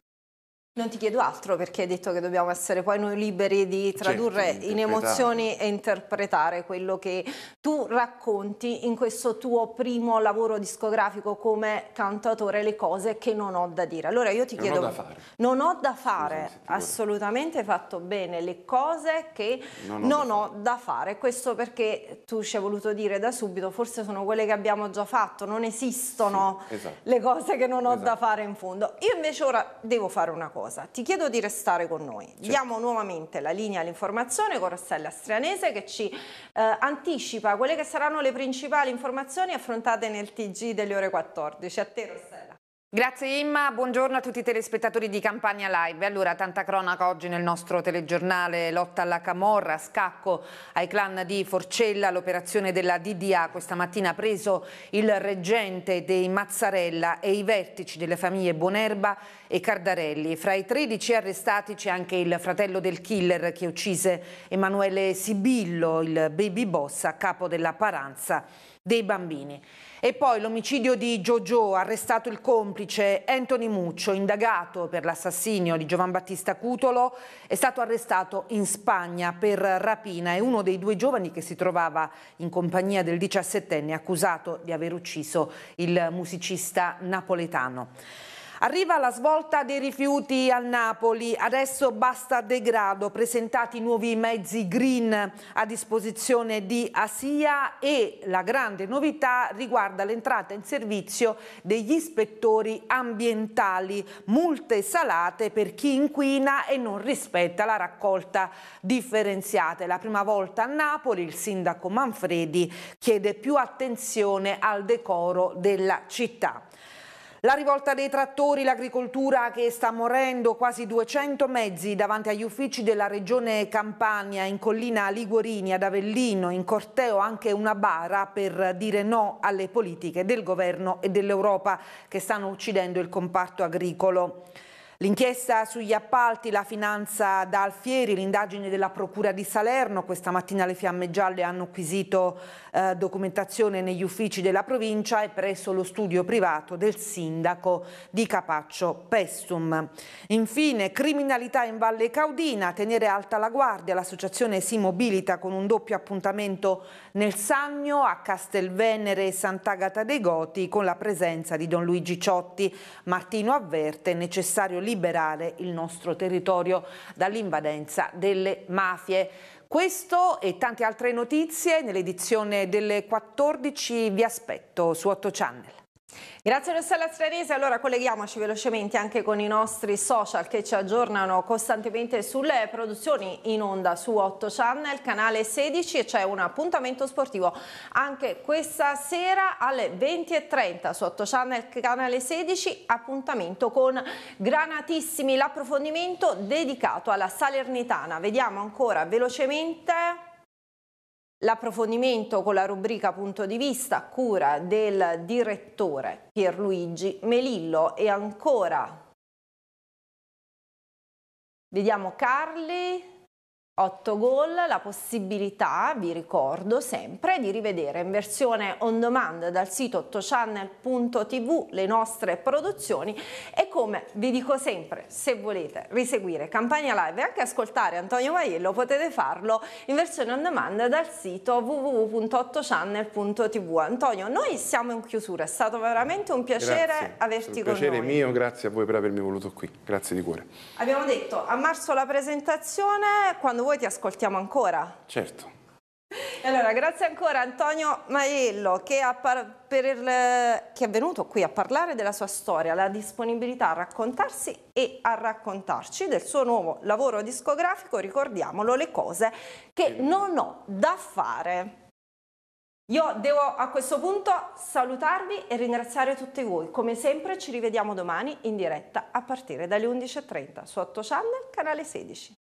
Non ti chiedo altro perché hai detto che dobbiamo essere poi noi liberi di tradurre certo, in emozioni e interpretare quello che tu racconti in questo tuo primo lavoro discografico come cantatore, le cose che non ho da dire. Allora io ti non chiedo... Non ho da fare. Non ho da fare, Scusa, assolutamente fatto bene, le cose che non ho, non da, ho fare. da fare. Questo perché tu ci hai voluto dire da subito, forse sono quelle che abbiamo già fatto, non esistono sì, esatto. le cose che non ho esatto. da fare in fondo. Io invece ora devo fare una cosa cosa. Ti chiedo di restare con noi. Certo. Diamo nuovamente la linea all'informazione con Rossella Strianese che ci eh, anticipa quelle che saranno le principali informazioni affrontate nel TG delle ore 14. A te Rossella. Grazie Imma, buongiorno a tutti i telespettatori di Campagna Live. Allora, tanta cronaca oggi nel nostro telegiornale, lotta alla Camorra, scacco ai clan di Forcella, l'operazione della DDA. Questa mattina ha preso il reggente dei Mazzarella e i vertici delle famiglie Bonerba e Cardarelli. Fra i 13 arrestati c'è anche il fratello del killer che uccise Emanuele Sibillo, il baby boss a capo della paranza dei bambini. E poi l'omicidio di Giorgio, arrestato il complice Anthony Muccio, indagato per l'assassinio di Giovan Battista Cutolo, è stato arrestato in Spagna per rapina e uno dei due giovani che si trovava in compagnia del 17enne accusato di aver ucciso il musicista napoletano. Arriva la svolta dei rifiuti a Napoli, adesso basta degrado, presentati nuovi mezzi green a disposizione di ASIA e la grande novità riguarda l'entrata in servizio degli ispettori ambientali, multe salate per chi inquina e non rispetta la raccolta differenziata. È la prima volta a Napoli il sindaco Manfredi chiede più attenzione al decoro della città. La rivolta dei trattori, l'agricoltura che sta morendo, quasi 200 mezzi davanti agli uffici della regione Campania, in collina Liguorini, ad Avellino, in corteo anche una bara per dire no alle politiche del governo e dell'Europa che stanno uccidendo il comparto agricolo. L'inchiesta sugli appalti, la finanza da Alfieri, l'indagine della Procura di Salerno, questa mattina le fiamme gialle hanno acquisito eh, documentazione negli uffici della provincia e presso lo studio privato del sindaco di Capaccio Pestum. Infine, criminalità in Valle Caudina, tenere alta la guardia, l'associazione si mobilita con un doppio appuntamento nel Sagno a Castelvenere e Sant'Agata dei Goti con la presenza di Don Luigi Ciotti. Martino avverte, necessario liberare il nostro territorio dall'invadenza delle mafie. Questo e tante altre notizie nell'edizione delle 14 vi aspetto su 8 Channel. Grazie Rossella Stranese, allora colleghiamoci velocemente anche con i nostri social che ci aggiornano costantemente sulle produzioni in onda su 8 Channel, canale 16 e c'è un appuntamento sportivo anche questa sera alle 20.30 su 8 Channel, canale 16, appuntamento con Granatissimi, l'approfondimento dedicato alla Salernitana. Vediamo ancora velocemente... L'approfondimento con la rubrica Punto di vista a cura del direttore Pierluigi Melillo e ancora vediamo Carli 8 gol, la possibilità, vi ricordo sempre, di rivedere in versione on demand dal sito 8channel.tv le nostre produzioni e come vi dico sempre, se volete riseguire Campagna Live e anche ascoltare Antonio Maiello potete farlo in versione on demand dal sito www.8channel.tv. Antonio, noi siamo in chiusura, è stato veramente un piacere grazie. averti un con piacere noi. mio, grazie a voi per avermi voluto qui, grazie di cuore. Abbiamo detto a marzo la presentazione, quando voi ti ascoltiamo ancora. Certo. Allora, grazie ancora Antonio Maiello che, il, che, è venuto qui a parlare della sua storia, la disponibilità a raccontarsi e a raccontarci del suo nuovo lavoro discografico, ricordiamolo, le cose che non ho da fare. Io devo a questo punto salutarvi e ringraziare tutti voi. Come sempre ci rivediamo domani in diretta a partire dalle 11.30 su 8 Channel, canale 16.